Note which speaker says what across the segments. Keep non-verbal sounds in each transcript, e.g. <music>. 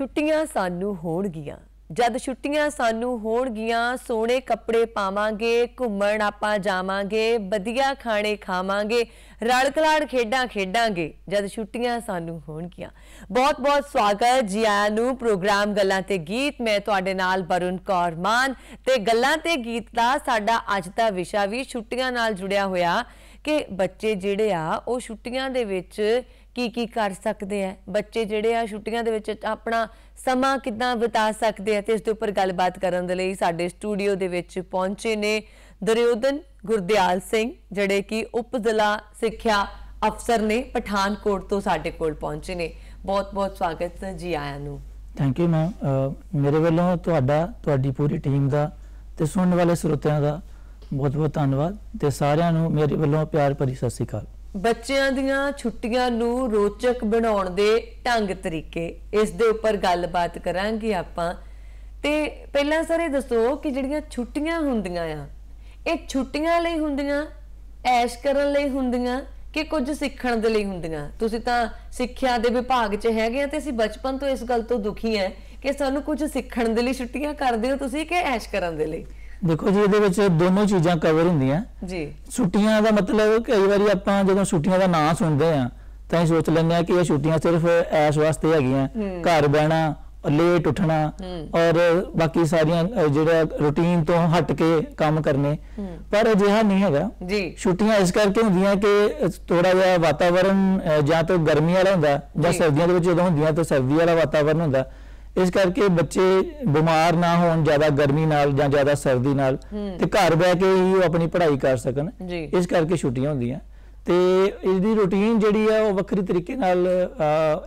Speaker 1: ਛੁੱਟੀਆਂ ਸਾਨੂੰ ਹੋਣਗੀਆਂ ਜਦ ਛੁੱਟੀਆਂ ਸਾਨੂੰ ਹੋਣਗੀਆਂ ਸੋਹਣੇ ਕੱਪੜੇ ਪਾਵਾਂਗੇ ਘੁੰਮਣ ਆਪਾਂ ਜਾਵਾਂਗੇ ਵਧੀਆ ਖਾਣੇ ਖਾਵਾਂਗੇ ਰਲ ਕਲਾੜ ਖੇਡਾਂ ਖੇਡਾਂਗੇ ਜਦ ਛੁੱਟੀਆਂ ਸਾਨੂੰ ਹੋਣਗੀਆਂ ਬਹੁਤ ਬਹੁਤ ਸਵਾਗਤ ਜੀ ਆਇਆਂ ਨੂੰ ਪ੍ਰੋਗਰਾਮ ਗੱਲਾਂ ਤੇ ਗੀਤ ਮੈਂ ਤੁਹਾਡੇ ਨਾਲ ਬਰੁਨ ਕੌਰ ਮਾਨ ਤੇ ਗੱਲਾਂ ਤੇ ਗੀਤ ਦਾ ਸਾਡਾ ਅੱਜ ਦਾ ਵਿਸ਼ਾ ਵੀ ਛੁੱਟੀਆਂ ਨਾਲ ਜੁੜਿਆ ਹੋਇਆ ਕਿ ਬੱਚੇ ਜਿਹੜੇ ਆ ਉਹ ਛੁੱਟੀਆਂ ਦੇ ਵਿੱਚ ਕੀ ਕੀ ਕਰ ਸਕਦੇ ਆ ਬੱਚੇ ਜਿਹੜੇ ਆ ਛੁੱਟੀਆਂ ਦੇ ਵਿੱਚ ਆਪਣਾ ਸਮਾਂ ਕਿਦਾਂ ਬਿਤਾ ਸਕਦੇ ਆ ਤੇ ਇਸ ਦੇ ਉੱਪਰ ਗੱਲਬਾਤ ਕਰਨ ਦੇ ਲਈ ਸਾਡੇ ਸਟੂਡੀਓ ਦੇ ਵਿੱਚ ਪਹੁੰਚੇ ਨੇ ਦਰਯੋਦਨ ਗੁਰਦਿਆਲ ਸਿੰਘ ਜਿਹੜੇ ਕਿ ਉਪ ਜ਼ਿਲ੍ਹਾ ਸਿੱਖਿਆ ਅਫਸਰ ਨੇ ਪਠਾਨਕੋਟ ਤੋਂ ਸਾਡੇ ਕੋਲ ਪਹੁੰਚੇ ਨੇ ਬਹੁਤ ਬਹੁਤ ਸਵਾਗਤ ਜੀ ਆਇਆਂ ਨੂੰ
Speaker 2: ਥੈਂਕ ਯੂ ਮੈਮ ਮੇਰੇ ਵੱਲੋਂ ਤੁਹਾਡਾ ਤੁਹਾਡੀ ਪੂਰੀ ਟੀਮ ਦਾ ਤੇ ਸੁਣਨ ਵਾਲੇ ਸਰੋਤਿਆਂ ਦਾ ਬਹੁਤ ਬਹੁਤ ਧੰਨਵਾਦ ਤੇ ਸਾਰਿਆਂ ਨੂੰ ਮੇਰੇ ਵੱਲੋਂ ਪਿਆਰ ਭਰੀ ਸਤਿ ਸ਼੍ਰੀ ਅਕਾਲ
Speaker 1: ਬੱਚਿਆਂ ਦੀਆਂ ਛੁੱਟੀਆਂ ਨੂੰ ਰੋਚਕ ਬਣਾਉਣ ਦੇ ਢੰਗ ਤਰੀਕੇ ਇਸ ਦੇ ਉੱਪਰ ਗੱਲਬਾਤ ਕਰਾਂਗੇ ਆਪਾਂ ਤੇ ਪਹਿਲਾਂ ਸਾਰੇ ਦੱਸੋ ਕਿ ਜਿਹੜੀਆਂ ਛੁੱਟੀਆਂ ਹੁੰਦੀਆਂ ਆ ਇਹ ਛੁੱਟੀਆਂ ਲਈ ਹੁੰਦੀਆਂ ਐਸ਼ ਕਰਨ ਲਈ ਹੁੰਦੀਆਂ ਕਿ ਕੁਝ ਸਿੱਖਣ ਦੇ ਲਈ ਹੁੰਦੀਆਂ ਤੁਸੀਂ ਤਾਂ ਸਿੱਖਿਆ ਦੇ ਵਿਭਾਗ 'ਚ ਹੈਗੇ ਆ ਤੇ ਅਸੀਂ ਬਚਪਨ ਤੋਂ ਇਸ ਗੱਲ ਤੋਂ ਦੁਖੀ ਆ ਕਿ ਸਾਨੂੰ ਕੁਝ ਸਿੱਖਣ ਦੇ ਲਈ ਛੁੱਟੀਆਂ ਕਰਦੇ ਹੋ ਤੁਸੀਂ ਕਿ ਐਸ਼ ਕਰਨ ਦੇ ਲਈ
Speaker 2: ਦੇਖੋ ਜੀ ਇਹਦੇ ਵਿੱਚ ਦੋਨੋਂ ਚੀਜ਼ਾਂ ਕਵਰ ਹੁੰਦੀਆਂ ਜੀ ਛੁੱਟੀਆਂ ਦਾ ਮਤਲਬ ਕਈ ਵਾਰੀ ਆਪਾਂ ਜਦੋਂ ਛੁੱਟੀਆਂ ਦਾ ਨਾਂ ਸੁਣਦੇ ਆ ਤਾਂ ਇਹ ਸੋਚ ਲੈਂਦੇ ਆ ਕਿ ਇਹ ਛੁੱਟੀਆਂ ਸਿਰਫ ਐਸ ਵਾਸਤੇ ਹੈਗੀਆਂ ਘਰ ਬਹਿਣਾ ਲੇਟ ਉੱਠਣਾ ਔਰ ਬਾਕੀ ਸਾਰੀਆਂ ਜਿਹੜਾ ਰੁਟੀਨ ਤੋਂ ਹਟ ਕੇ ਕੰਮ ਕਰਨੇ ਪਰ ਅਜਿਹਾ ਨਹੀਂ ਹੈਗਾ ਜੀ ਛੁੱਟੀਆਂ ਇਸ ਕਰਕੇ ਹੁੰਦੀਆਂ ਕਿ ਥੋੜਾ ਜਿਹਾ ਵਾਤਾਵਰਣ ਜਾਂ ਤਾਂ ਗਰਮੀ ਵਾਲਾ ਹੁੰਦਾ ਜਾਂ ਸਰਦੀਆਂ ਦੇ ਵਿੱਚ ਜਦੋਂ ਹੁੰਦੀਆਂ ਤਾਂ ਸਰਦੀ ਵਾਲਾ ਵਾਤਾਵਰਣ ਹੁੰਦਾ ਇਸ ਕਰਕੇ ਬੱਚੇ ਬਿਮਾਰ ਨਾ ਹੋਣ ਜ਼ਿਆਦਾ ਗਰਮੀ ਨਾਲ ਜਾਂ ਜ਼ਿਆਦਾ ਸਰਦੀ ਨਾਲ ਤੇ ਘਰ ਬਹਿ ਕੇ ਹੀ ਉਹ ਆਪਣੀ ਪੜ੍ਹਾਈ ਕਰ ਸਕਣ ਇਸ ਕਰਕੇ ਛੁੱਟੀਆਂ ਹੁੰਦੀਆਂ ਤੇ ਇਸ ਦੀ ਰੁਟੀਨ ਜਿਹੜੀ ਹੈ ਉਹ ਵੱਖਰੀ ਤਰੀਕੇ ਨਾਲ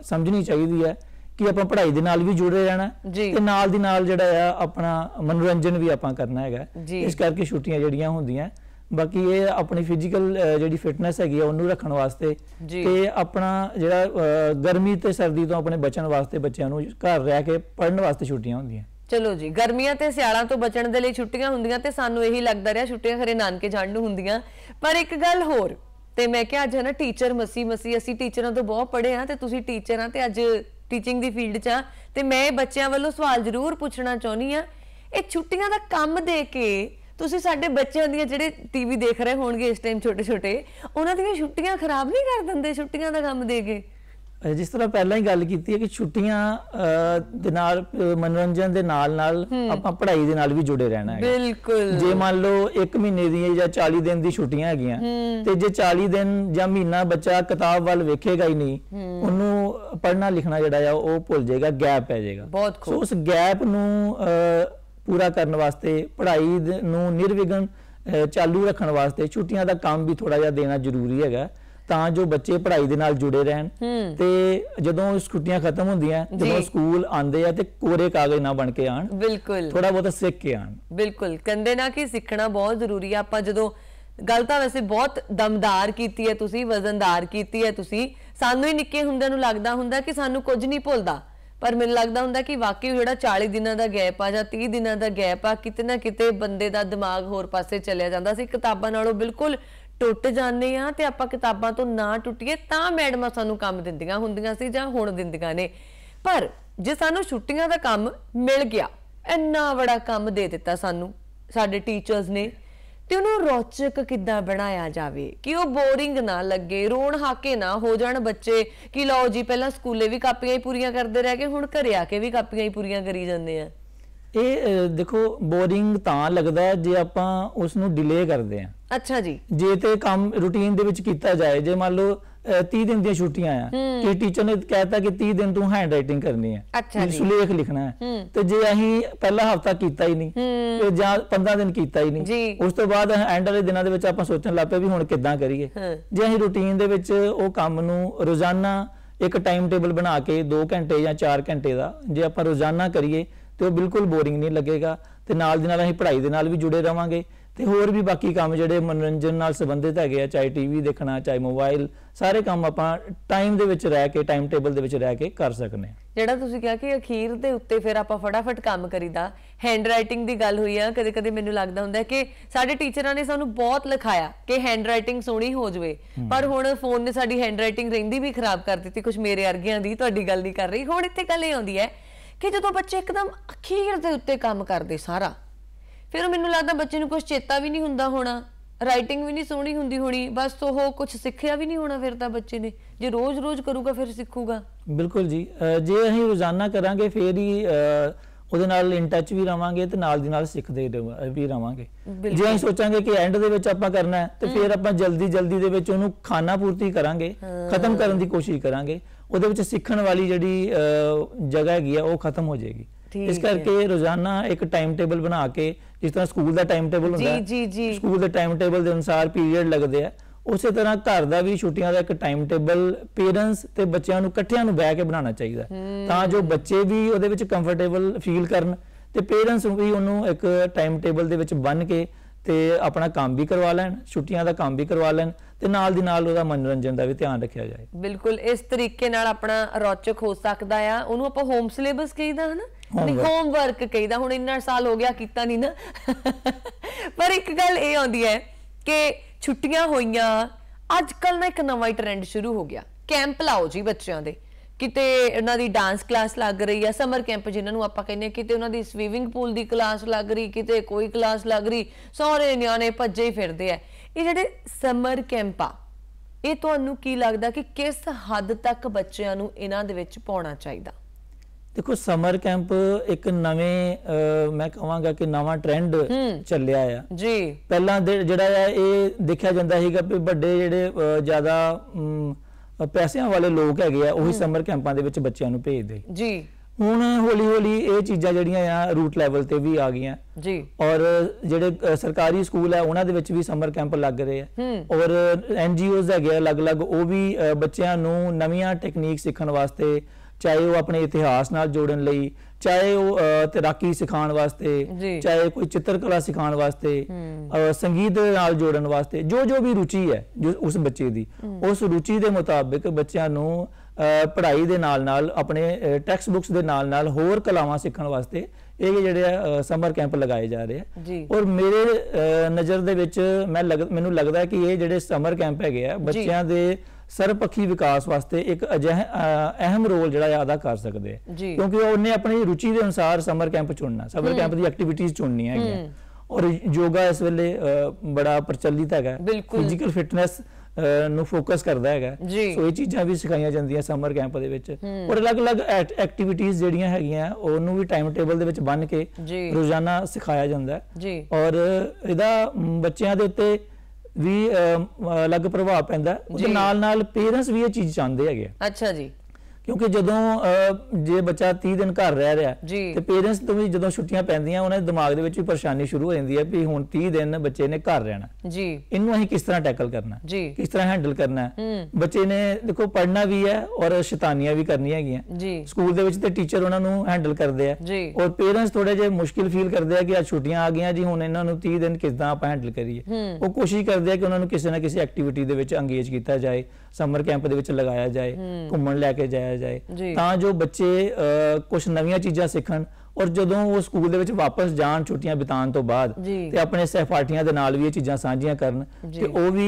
Speaker 2: ਸਮਝਣੀ ਚਾਹੀਦੀ ਹੈ ਕਿ ਆਪਾਂ ਪੜ੍ਹਾਈ ਦੇ ਨਾਲ ਵੀ ਜੁੜੇ ਰਹਿਣਾ ਤੇ ਨਾਲ ਦੀ ਨਾਲ ਜਿਹੜਾ ਆ ਆਪਣਾ ਮਨੋਰੰਜਨ ਵੀ ਆਪਾਂ ਕਰਨਾ ਹੈਗਾ ਇਸ ਕਰਕੇ ਛੁੱਟੀਆਂ ਜਿਹੜੀਆਂ ਹੁੰਦੀਆਂ ਬਾਕੀ ਇਹ ਆਪਣੀ ਫਿਜ਼ੀਕਲ ਜਿਹੜੀ ਫਿਟਨੈਸ ਹੈਗੀ ਆ ਉਹਨੂੰ ਰੱਖਣ ਵਾਸਤੇ ਤੇ ਆਪਣਾ ਜਿਹੜਾ ਗਰਮੀ ਤੇ ਸਰਦੀ ਤੋਂ ਆਪਣੇ ਬਚਣ ਵਾਸਤੇ ਬੱਚਿਆਂ ਨੂੰ ਘਰ ਰਹਿ ਕੇ ਪੜਨ ਵਾਸਤੇ ਛੁੱਟੀਆਂ ਹੁੰਦੀਆਂ
Speaker 1: ਚਲੋ ਜੀ ਗਰਮੀਆਂ ਤੇ ਸਿਆਲਾਂ ਤੋਂ ਬਚਣ ਦੇ ਲਈ ਛੁੱਟੀਆਂ ਹੁੰਦੀਆਂ ਤੇ ਸਾਨੂੰ ਇਹੀ ਲੱਗਦਾ ਰਿਹਾ ਛੁੱਟੀਆਂ ਖਰੇ ਨਾਨਕੇ ਜਾਣ ਨੂੰ ਹੁੰਦੀਆਂ ਪਰ ਇੱਕ ਗੱਲ ਹੋਰ ਤੇ ਮੈਂ ਕਿਹਾ ਅੱਜ ਹੈ ਨਾ ਟੀਚਰ ਮਸੀ ਮਸੀ ਅਸੀਂ ਟੀਚਰਾਂ ਤੋਂ ਬਹੁਤ ਪੜ੍ਹੇ ਆ ਤੇ ਤੁਸੀਂ ਟੀਚਰ ਆ ਤੇ ਅੱਜ ਟੀਚਿੰਗ ਦੀ ਫੀਲਡ 'ਚ ਆ ਤੇ ਮੈਂ ਬੱਚਿਆਂ ਵੱਲੋਂ ਸਵਾਲ ਜ਼ਰੂਰ ਪੁੱਛਣਾ ਚਾਹੁੰਦੀ ਆ ਇਹ ਛੁੱਟੀਆਂ ਦਾ ਕੰਮ ਦੇ ਕੇ ਤੁਸੀਂ ਸਾਡੇ ਬੱਚਿਆਂ ਦੀਆਂ ਜਿਹੜੇ ਟੀਵੀ ਦੇਖ ਰਹੇ ਹੋਣਗੇ ਇਸ ਟਾਈਮ ਛੋਟੇ ਛੋਟੇ ਉਹਨਾਂ ਦੀਆਂ ਛੁੱਟੀਆਂ ਖਰਾਬ ਨਹੀਂ ਕਰ ਦਿੰਦੇ ਛੁੱਟੀਆਂ ਦਾ ਕੰਮ
Speaker 2: ਦੇ ਕੇ ਜਿਸ ਤਰ੍ਹਾਂ ਪਹਿਲਾਂ ਹੀ ਗੱਲ ਕੀਤੀ ਹੈ ਕਿ ਛੁੱਟੀਆਂ ਦੇ ਨਾਲ ਮਨੋਰੰਜਨ ਦੇ ਨਾਲ ਨਾਲ ਆਪਾਂ ਪੜ੍ਹਾਈ ਦੇ ਨਾਲ ਵੀ ਜੁੜੇ ਰਹਿਣਾ ਹੈ ਬਿਲਕੁਲ ਜੇ ਮੰਨ ਲਓ 1 ਮਹੀਨੇ ਦੀ ਜਾਂ 40 ਦਿਨ ਦੀ ਛੁੱਟੀਆਂ ਹੈਗੀਆਂ ਤੇ ਜੇ 40 ਦਿਨ ਜਾਂ ਮਹੀਨਾ ਬੱਚਾ ਕਿਤਾਬ ਵੱਲ ਵੇਖੇਗਾ ਹੀ ਨਹੀਂ ਉਹਨੂੰ ਪੜ੍ਹਨਾ ਲਿਖਣਾ ਜਿਹੜਾ ਆ ਉਹ ਭੁੱਲ ਜਾਏਗਾ ਗੈਪ ਪੈ ਜਾਏਗਾ ਸੋ ਉਸ ਗੈਪ ਨੂੰ ਪੂਰਾ ਕਰਨ ਵਾਸਤੇ ਪੜ੍ਹਾਈ ਨੂੰ ਨਿਰਵਿਘਨ ਚਾਲੂ ਰੱਖਣ ਵਾਸਤੇ ਛੁੱਟੀਆਂ ਦਾ ਕੰਮ ਵੀ ਥੋੜਾ ਜਿਹਾ ਦੇਣਾ ਜ਼ਰੂਰੀ ਹੈਗਾ ਤਾਂ ਜੋ ਬੱਚੇ ਪੜ੍ਹਾਈ ਦੇ ਨਾਲ ਜੁੜੇ ਰਹਿਣ ਤੇ ਜਦੋਂ ਛੁੱਟੀਆਂ ਖਤਮ ਹੁੰਦੀਆਂ ਜਦੋਂ ਸਕੂਲ ਆਉਂਦੇ ਆ ਤੇ ਕੋਰੇ ਕਾਗਜ਼ ਨਾ ਬਣ ਕੇ ਆਣ
Speaker 1: ਬਿਲਕੁਲ ਥੋੜਾ
Speaker 2: ਬਹੁਤ ਸਿੱਖ ਕੇ ਆਣ
Speaker 1: ਬਿਲਕੁਲ ਕੰਦੇ ਨਾ ਕਿ ਸਿੱਖਣਾ ਬਹੁਤ ਜ਼ਰੂਰੀ ਆ ਆਪਾਂ ਜਦੋਂ ਗੱਲ ਤਾਂ ਵੈਸੇ ਬਹੁਤ ਦਮਦਾਰ ਕੀਤੀ ਹੈ ਤੁਸੀਂ ਵਜ਼ਨਦਾਰ ਕੀਤੀ ਹੈ ਤੁਸੀਂ ਸਾਨੂੰ ਹੀ ਨਿੱਕੇ ਹੁੰਦਿਆਂ ਨੂੰ ਲੱਗਦਾ ਹੁੰਦਾ ਕਿ ਸਾਨੂੰ ਕੁਝ ਨਹੀਂ ਭੁੱਲਦਾ ਪਰ ਮੈਨੂੰ ਲੱਗਦਾ ਹੁੰਦਾ ਕਿ ਵਾਕਈ ਜਿਹੜਾ 40 ਦਿਨਾਂ ਦਾ ਗੈਪ ਆ ਜਾਂ 30 ਦਿਨਾਂ ਦਾ ਗੈਪ ਆ ਕਿਤੇ ਨਾ ਕਿਤੇ ਬੰਦੇ ਦਾ ਦਿਮਾਗ ਹੋਰ ਪਾਸੇ ਚਲਿਆ ਜਾਂਦਾ ਸੀ ਕਿਤਾਬਾਂ ਨਾਲੋਂ ਬਿਲਕੁਲ ਟੁੱਟ ਜਾਂਦੇ ਆ ਤੇ ਆਪਾਂ ਕਿਤਾਬਾਂ ਤੋਂ ਨਾ ਟੁੱਟੀਏ ਤਾਂ ਮੈਡਮਾਂ ਸਾਨੂੰ ਕੰਮ ਦਿੰਦੀਆਂ ਹੁੰਦੀਆਂ ਸੀ ਜਾਂ ਹੁਣ ਦਿੰਦੀਆਂ ਨੇ ਪਰ ਜੇ ਸਾਨੂੰ ਛੁੱਟੀਆਂ ਦਾ ਕੰਮ ਮਿਲ ਗਿਆ ਇੰਨਾ ਵੱਡਾ ਕੰਮ ਦੇ ਦਿੱਤਾ ਸਾਨੂੰ ਸਾਡੇ ਟੀਚਰਸ ਨੇ ਤੇ ਉਹਨੂੰ ਰੌਚਕ ਕਿੱਦਾਂ ਬਣਾਇਆ ਜਾਵੇ ਕਿ ਉਹ ਬੋਰਿੰਗ ਨਾ ਲੱਗੇ ਰੋਣ ਹਾਕੇ ਨਾ ਹੋ ਜਾਣ ਬੱਚੇ ਕਿ ਲਓ ਜੀ ਪਹਿਲਾਂ ਸਕੂਲੇ ਵੀ ਕਾਪੀਆਂ ਹੀ ਪੂਰੀਆਂ ਕਰਦੇ ਰਹੇ ਕਿ ਹੁਣ ਘਰੇ ਆ ਕੇ ਵੀ ਕਾਪੀਆਂ ਹੀ ਪੂਰੀਆਂ ਕਰੀ ਜਾਂਦੇ ਆ
Speaker 2: ਇਹ ਦੇਖੋ ਬੋਰਿੰਗ ਤਾਂ ਲੱਗਦਾ ਜੇ ਆਪਾਂ ਉਸ ਨੂੰ ਡਿਲੇ ਕਰਦੇ ਆ ਅੱਛਾ ਜੀ ਜੇ ਤੇ ਕੰਮ ਰੁਟੀਨ ਦੇ ਵਿੱਚ ਕੀਤਾ ਜਾਏ ਜੇ ਮੰਨ ਲਓ 30 ਦਿਨ ਦੀਆਂ ਛੁੱਟੀਆਂ ਆ ਕਿ ਟੀਚਰ ਨੇ ਕਹਿਤਾ ਕਿ 30 ਦਿਨ ਤੂੰ ਹੈਂਡ ਰਾਈਟਿੰਗ ਕਰਨੀ ਹੈ ਅੱਛਾ ਸੁਲੇਖ ਲਿਖਣਾ ਹੈ ਤੇ ਜੇ ਅਸੀਂ ਪਹਿਲਾ ਹਫਤਾ ਕੀਤਾ ਹੀ ਨਹੀਂ ਤੇ ਜਾਂ 15 ਦਿਨ ਕੀਤਾ ਹੀ ਨਹੀਂ ਉਸ ਤੋਂ ਬਾਅਦ ਐਂਡ ਵਾਲੇ ਦਿਨਾਂ ਦੇ ਵਿੱਚ ਆਪਾਂ ਸੋਚਣ ਲੱਗ ਪਏ ਵੀ ਹੁਣ ਕਿੱਦਾਂ ਕਰੀਏ ਜੇ ਅਸੀਂ ਰੁਟੀਨ ਦੇ ਵਿੱਚ ਉਹ ਕੰਮ ਨੂੰ ਰੋਜ਼ਾਨਾ ਇੱਕ ਟਾਈਮ ਟੇਬਲ ਬਣਾ ਕੇ 2 ਘੰਟੇ ਜਾਂ 4 ਘੰਟੇ ਦਾ ਜੇ ਆਪਾਂ ਰੋਜ਼ਾਨਾ ਕਰੀਏ ਤੇ ਉਹ ਬਿਲਕੁਲ ਬੋਰਿੰਗ ਨਹੀਂ ਲੱਗੇਗਾ ਤੇ ਨਾਲ ਦੇ ਨਾਲ ਅਸੀਂ ਪੜ੍ਹਾਈ ਦੇ ਨਾਲ ਵੀ ਜੁੜੇ ਰਵਾਂਗੇ ਤੇ ਹੋਰ ਵੀ ਬਾਕੀ ਕੰਮ ਜਿਹੜੇ ਮਨੋਰੰਜਨ ਨਾਲ ਸੰਬੰਧਿਤ ਹੈਗੇ ਆ ਚਾਹੇ ਟੀਵੀ ਦੇਖਣਾ ਚਾਹੇ ਮੋਬਾਈਲ ਸਾਰੇ ਕੰਮ ਆਪਾਂ ਟਾਈਮ ਦੇ ਵਿੱਚ ਰਹਿ ਕੇ ਟਾਈਮ ਟੇਬਲ ਦੇ ਵਿੱਚ ਰਹਿ ਕੇ ਕਰ ਸਕਨੇ
Speaker 1: ਜਿਹੜਾ ਤੁਸੀਂ ਕਿਹਾ ਕਿ ਅਖੀਰ ਦੇ ਉੱਤੇ ਫਿਰ ਆਪਾਂ ਫਟਾਫਟ ਕੰਮ ਕਰੀਦਾ ਹੈਂਡ ਰਾਈਟਿੰਗ ਦੀ ਗੱਲ ਹੋਈ ਆ ਕਦੇ ਕਦੇ ਮੈਨੂੰ ਲੱਗਦਾ ਹੁੰਦਾ ਕਿ ਸਾਡੇ ਟੀਚਰਾਂ ਨੇ ਸਾਨੂੰ ਬਹੁਤ ਲਿਖਾਇਆ ਕਿ ਹੈਂਡ ਰਾਈਟਿੰਗ ਸੋਹਣੀ ਹੋ ਜਵੇ ਪਰ ਹੁਣ ਫੋਨ ਨੇ ਸਾਡੀ ਹੈਂਡ ਰਾਈਟਿੰਗ ਰਹਿੰਦੀ ਵੀ ਖਰਾਬ ਕਰ ਦਿੱਤੀ ਕੁਝ ਮੇਰੇ ਅਰਗਿਆਂ ਦੀ ਤੁਹਾਡੀ ਗੱਲ ਨਹੀਂ ਕਰ ਰਹੀ ਹੁਣ ਇੱਥੇ ਗੱਲ ਇਹ ਆਉਂਦੀ ਹੈ ਕਿ ਜਦੋਂ ਬੱਚੇ ਇੱਕਦਮ ਅਖੀਰ ਦੇ ਉੱਤੇ ਕੰਮ ਕਰਦੇ ਸਾਰਾ ਫਿਰ ਮੈਨੂੰ ਲੱਗਦਾ ਬੱਚੇ ਨੂੰ ਕੁਝ ਚੇਤਾ ਵੀ ਨਹੀਂ ਹੁੰਦਾ ਹੋਣਾ ਰਾਈਟਿੰਗ ਵੀ ਨਹੀਂ ਸੋਹਣੀ ਹੁੰਦੀ ਹੋਣੀ ਬਸ ਉਹ ਕੁਝ ਸਿੱਖਿਆ ਵੀ ਨਹੀਂ ਹੋਣਾ ਫਿਰ ਤਾਂ ਬੱਚੇ ਨੇ ਜੇ ਰੋਜ਼-ਰੋਜ਼ ਕਰੂਗਾ ਫਿਰ ਸਿੱਖੂਗਾ
Speaker 2: ਬਿਲਕੁਲ ਜੀ ਜੇ ਅਸੀਂ ਰੋਜ਼ਾਨਾ ਕਰਾਂਗੇ ਫਿਰ ਹੀ ਉਹਦੇ ਨਾਲ ਇਨ ਟੱਚ ਵੀ ਰਵਾਂਗੇ ਤੇ ਨਾਲ ਦੀ ਨਾਲ ਸਿੱਖਦੇ ਵੀ ਰਵਾਂਗੇ ਜੇ ਅਸੀਂ ਸੋਚਾਂਗੇ ਕਿ ਐਂਡ ਦੇ ਵਿੱਚ ਆਪਾਂ ਕਰਨਾ ਹੈ ਤੇ ਫਿਰ ਆਪਾਂ ਜਲਦੀ ਜਲਦੀ ਦੇ ਵਿੱਚ ਉਹਨੂੰ ਖਾਣਾ ਪੂਰਤੀ ਕਰਾਂਗੇ ਖਤਮ ਕਰਨ ਦੀ ਕੋਸ਼ਿਸ਼ ਕਰਾਂਗੇ ਉਹਦੇ ਵਿੱਚ ਸਿੱਖਣ ਵਾਲੀ ਜਿਹੜੀ ਜਗ੍ਹਾ ਹੈਗੀ ਆ ਉਹ ਖਤਮ ਹੋ ਜਾਏਗੀ ਇਸ ਕਰਕੇ ਰੋਜ਼ਾਨਾ ਇੱਕ ਟਾਈਮ ਟੇਬਲ ਬਣਾ ਕੇ ਜਿਸ ਤਰ੍ਹਾਂ ਸਕੂਲ ਦਾ ਟਾਈਮ ਟੇਬਲ ਹੁੰਦਾ ਜੀ ਜੀ ਸਕੂਲ ਦੇ ਟਾਈਮ ਟੇਬਲ ਦੇ ਅਨੁਸਾਰ ਪੀਰੀਅਡ ਲੱਗਦੇ ਆ ਉਸੇ ਤਰ੍ਹਾਂ ਘਰ ਦਾ ਵੀ ਛੁੱਟੀਆਂ ਦਾ ਇੱਕ ਟਾਈਮ ਟੇਬਲ ਪੇਰੈਂਟਸ ਤੇ ਬੱਚਿਆਂ ਨੂੰ ਇਕੱਠਿਆਂ ਨੂੰ ਬਹਿ ਕੇ ਬਣਾਉਣਾ ਚਾਹੀਦਾ ਤਾਂ ਜੋ ਬੱਚੇ ਵੀ ਉਹਦੇ ਵਿੱਚ ਕੰਫਰਟੇਬਲ ਫੀਲ ਕਰਨ ਤੇ ਪੇਰੈਂਟਸ ਵੀ ਉਹਨੂੰ ਇੱਕ ਟਾਈਮ ਟੇਬਲ ਦੇ ਵਿੱਚ ਬੰਨ ਕੇ ਤੇ ਆਪਣਾ ਕੰਮ ਵੀ ਕਰਵਾ ਲੈਣ ਛੁੱਟੀਆਂ ਦਾ ਕੰਮ ਵੀ ਕਰਵਾ ਲੈਣ ਤੇ ਨਾਲ ਦੀ ਨਾਲ ਉਹਦਾ ਮਨੋਰੰਜਨ ਦਾ ਵੀ ਧਿਆਨ ਰੱਖਿਆ ਜਾਏ
Speaker 1: ਬਿਲਕੁਲ ਇਸ ਤਰੀਕੇ ਨਾਲ ਆਪਣਾ ਰੌਚਕ ਹੋ ਸਕਦਾ ਆ ਉਹਨੂੰ ਆਪਾਂ ਹੋਮ ਸਿਲੇਬਸ ਕਹਿੰਦਾ ਹਨਾ ਨਹੀਂ ਹੋਮਵਰਕ ਕਹੀਦਾ ਹੁਣ ਇੰਨਾ ਸਾਲ ਹੋ ਗਿਆ ਕੀਤਾ ਨਹੀਂ ਨਾ ਪਰ ਇੱਕ ਗੱਲ ਇਹ ਆਉਂਦੀ ਹੈ ਕਿ ਛੁੱਟੀਆਂ ਹੋਈਆਂ ਅੱਜ ਕੱਲ ਨਾ ਇੱਕ ਨਵਾਂ ਹੀ ਟ੍ਰੈਂਡ ਸ਼ੁਰੂ ਹੋ ਗਿਆ ਕੈਂਪ ਲਾਓ ਜੀ ਬੱਚਿਆਂ ਦੇ ਕਿਤੇ ਉਹਨਾਂ ਦੀ ਡਾਂਸ ਕਲਾਸ ਲੱਗ ਰਹੀ ਆ ਸਮਰ ਕੈਂਪ ਜਿਨ੍ਹਾਂ ਨੂੰ ਆਪਾਂ ਕਹਿੰਦੇ ਕਿਤੇ ਉਹਨਾਂ ਦੀ ਸਵੀਵਿੰਗ ਪੂਲ ਦੀ ਕਲਾਸ ਲੱਗ ਰਹੀ ਕਿਤੇ ਕੋਈ ਕਲਾਸ ਲੱਗ ਰਹੀ ਸਾਰੇ ਨਿਆਣੇ ਭੱਜੇ ਹੀ ਫਿਰਦੇ ਆ ਇਹ ਜਿਹੜੇ ਸਮਰ ਕੈਂਪ ਆ ਇਹ ਤੁਹਾਨੂੰ ਕੀ ਲੱਗਦਾ ਕਿ ਕਿਸ ਹੱਦ ਤੱਕ ਬੱਚਿਆਂ ਨੂੰ ਇਹਨਾਂ ਦੇ ਵਿੱਚ ਪਾਉਣਾ ਚਾਹੀਦਾ
Speaker 2: ਦੇਖੋ ਸਮਰ ਕੈਂਪ ਇੱਕ ਨਵੇਂ ਮੈਂ ਕਹਾਂਗਾ ਕਿ ਨਵਾਂ ਟ੍ਰੈਂਡ ਚੱਲਿਆ ਆ ਜੀ ਪਹਿਲਾਂ ਜਿਹੜਾ ਆ ਇਹ ਦੇਖਿਆ ਜਾਂਦਾ ਸੀਗਾ ਕਿ ਵੱਡੇ ਜਿਹੜੇ ਜ਼ਿਆਦਾ ਪੈਸਿਆਂ ਵਾਲੇ ਲੋਕ ਹੈਗੇ ਆ ਉਹੀ ਸਮਰ ਕੈਂਪਾਂ ਦੇ ਵਿੱਚ ਬੱਚਿਆਂ ਨੂੰ ਭੇਜਦੇ ਜੀ ਹੁਣ ਹੌਲੀ ਹੌਲੀ ਇਹ ਚੀਜ਼ਾਂ ਜਿਹੜੀਆਂ ਆ ਰੂਟ ਲੈਵਲ ਤੇ ਵੀ ਆ ਗਈਆਂ ਜੀ ਔਰ ਜਿਹੜੇ ਸਰਕਾਰੀ ਸਕੂਲ ਆ ਉਹਨਾਂ ਦੇ ਵਿੱਚ ਵੀ ਸਮਰ ਕੈਂਪ ਲੱਗ ਰਹੇ ਆ ਔਰ ਐਨ ਜੀਓਜ਼ ਹੈਗੇ ਅਲੱਗ-ਅਲੱਗ ਉਹ ਵੀ ਬੱਚਿਆਂ ਨੂੰ ਨਵੀਆਂ ਟੈਕਨੀਕ ਸਿੱਖਣ ਵਾਸਤੇ ਚਾਹੇ ਉਹ ਆਪਣੇ ਇਤਿਹਾਸ ਨਾਲ ਜੋੜਨ ਲਈ ਚਾਹੇ ਉਹ ਤੈਰਾਕੀ ਸਿਖਾਉਣ ਵਾਸਤੇ ਚਾਹੇ ਕੋਈ ਚਿੱਤਰਕਲਾ ਸਿਖਾਉਣ ਵਾਸਤੇ ਸੰਗੀਤ ਨਾਲ ਜੋੜਨ ਵਾਸਤੇ ਜੋ ਜੋ ਵੀ ਰੁਚੀ ਹੈ ਉਸ ਬੱਚੇ ਦੀ ਉਸ ਰੁਚੀ ਦੇ ਮੁਤਾਬਿਕ ਬੱਚਿਆਂ ਨੂੰ ਪੜ੍ਹਾਈ ਦੇ ਨਾਲ ਨਾਲ ਆਪਣੇ ਟੈਕਸਟ ਬੁੱਕਸ ਦੇ ਨਾਲ ਨਾਲ ਹੋਰ ਕਲਾਵਾਂ ਸਿੱਖਣ ਵਾਸਤੇ ਇਹ ਜਿਹੜੇ ਸਮਰ ਕੈਂਪ ਲਗਾਏ ਜਾ ਰਹੇ ਆ ਔਰ ਮੇਰੇ ਨਜ਼ਰ ਦੇ ਵਿੱਚ ਮੈਂ ਮੈਨੂੰ ਲੱਗਦਾ ਕਿ ਇਹ ਜਿਹੜੇ ਸਮਰ ਕੈਂਪ ਹੈਗੇ ਆ ਬੱਚਿਆਂ ਦੇ ਸਰਪੱਖੀ ਵਿਕਾਸ ਵਾਸਤੇ ਇੱਕ ਅਹਿਮ ਰੋਲ ਜਿਹੜਾ ਅਦਾ ਕਰ ਸਕਦੇ ਕਿਉਂਕਿ ਉਹਨੇ ਆਪਣੀ ਰੁਚੀ ਦੇ ਅਨੁਸਾਰ ਸਮਰ ਕੈਂਪ ਚੁਣਨਾ ਸਮਰ ਕੈਂਪ ਦੀ ਐਕਟੀਵਿਟੀਜ਼ ਚੁਣਨੀਆਂ ਹੈਗੀਆਂ ਔਰ ਯੋਗਾ ਇਸ ਵੇਲੇ ਬੜਾ ਪ੍ਰਚਲਿਤ ਹੈਗਾ ਫਿਜ਼ੀਕਲ ਫਿਟਨੈਸ ਨੂੰ ਫੋਕਸ ਕਰਦਾ ਹੈਗਾ ਸੋ ਇਹ ਚੀਜ਼ਾਂ ਵੀ ਸਿਖਾਈਆਂ ਜਾਂਦੀਆਂ ਸਮਰ ਕੈਂਪ ਦੇ ਵਿੱਚ ਔਰ ਅਲੱਗ-ਅਲੱਗ ਐਕਟੀਵਿਟੀਜ਼ ਜਿਹੜੀਆਂ ਹੈਗੀਆਂ ਉਹਨੂੰ ਵੀ ਟਾਈਮ ਟੇਬਲ ਦੇ ਵਿੱਚ ਬੰਨ ਕੇ ਰੋਜ਼ਾਨਾ ਸਿਖਾਇਆ ਜਾਂਦਾ ਹੈ ਔਰ ਇਹਦਾ ਬੱਚਿਆਂ ਦੇ ਉੱਤੇ ਵੀ ਅਲੱਗ ਪ੍ਰਭਾਵ ਪੈਂਦਾ ਉਹਦੇ ਨਾਲ ਨਾਲ ਪੇਰੈਂਟਸ ਵੀ ਇਹ ਚੀਜ਼ ਚਾਹੁੰਦੇ ਹੈਗੇ ਅੱਛਾ ਜੀ ਕਿਉਂਕਿ ਜਦੋਂ ਜੇ ਬੱਚਾ 30 ਦਿਨ ਘਰ ਰਹਿ ਰਿਹਾ ਤੇ ਪੇਰੈਂਟਸ ਤੋਂ ਵੀ ਜਦੋਂ ਛੁੱਟੀਆਂ ਪੈਂਦੀਆਂ ਉਹਨਾਂ ਦੇ ਦਿਮਾਗ ਦੇ ਵਿੱਚ ਵੀ ਪਰੇਸ਼ਾਨੀ ਸ਼ੁਰੂ ਹੋ ਜਾਂਦੀ ਹੈ ਵੀ ਹੁਣ 30 ਦਿਨ ਬੱਚੇ ਨੇ ਘਰ ਰਹਿਣਾ ਜੀ ਇਹਨੂੰ ਅਸੀਂ ਕਿਸ ਤਰ੍ਹਾਂ ਟੈਕਲ ਕਰਨਾ ਕਿਸ ਤਰ੍ਹਾਂ ਹੈਂਡਲ ਕਰਨਾ ਬੱਚੇ ਨੇ ਦੇਖੋ ਪੜ੍ਹਨਾ ਵੀ ਹੈ ਔਰ ਸ਼ੈਤਾਨੀਆਂ ਵੀ ਕਰਨੀਆਂ ਹੈਗੀਆਂ ਸਕੂਲ ਦੇ ਵਿੱਚ ਤੇ ਟੀਚਰ ਉਹਨਾਂ ਨੂੰ ਹੈਂਡਲ ਕਰਦੇ ਆ ਔਰ ਪੇਰੈਂਟਸ ਥੋੜੇ ਜਿਹਾ ਮੁਸ਼ਕਿਲ ਫੀਲ ਕਰਦੇ ਆ ਕਿ ਆ ਛੁੱਟੀਆਂ ਆ ਗਈਆਂ ਜੀ ਹੁਣ ਇਹਨਾਂ ਨੂੰ 30 ਦਿਨ ਤਰ੍ਹਾਂ ਆਪਾਂ ਹੈਂਡਲ ਕਰੀਏ ਉਹ ਕੋਸ਼ਿਸ਼ ਕਰਦੇ ਆ ਕਿ ਉਹਨਾਂ ਨੂੰ ਕਿਸੇ ਨਾ ਕਿਸੇ ਐਕਟੀਵਿਟੀ ਦੇ ਵਿੱਚ ਅੰਗੇਜ ਕੀਤਾ ਜਾਏ ਸਮਰ ਕੈਂਪ ਦੇ ਵਿੱਚ ਲਗਾਇਆ ਜਾਏ ਘੁੰਮਣ ਲੈ ਕੇ ਜਾਇਆ ਕਰਵਾਇਆ ਜਾਏ ਤਾਂ ਜੋ ਬੱਚੇ ਕੁਝ ਨਵੀਆਂ ਚੀਜ਼ਾਂ ਸਿੱਖਣ ਔਰ ਜਦੋਂ ਉਹ ਸਕੂਲ ਦੇ ਵਿੱਚ ਵਾਪਸ ਜਾਣ ਛੁੱਟੀਆਂ ਬਿਤਾਉਣ ਤੋਂ ਬਾਅਦ ਤੇ ਆਪਣੇ ਸਹਿਪਾਠੀਆਂ ਦੇ ਨਾਲ ਵੀ ਇਹ ਚੀਜ਼ਾਂ ਸਾਂਝੀਆਂ ਕਰਨ ਤੇ ਉਹ ਵੀ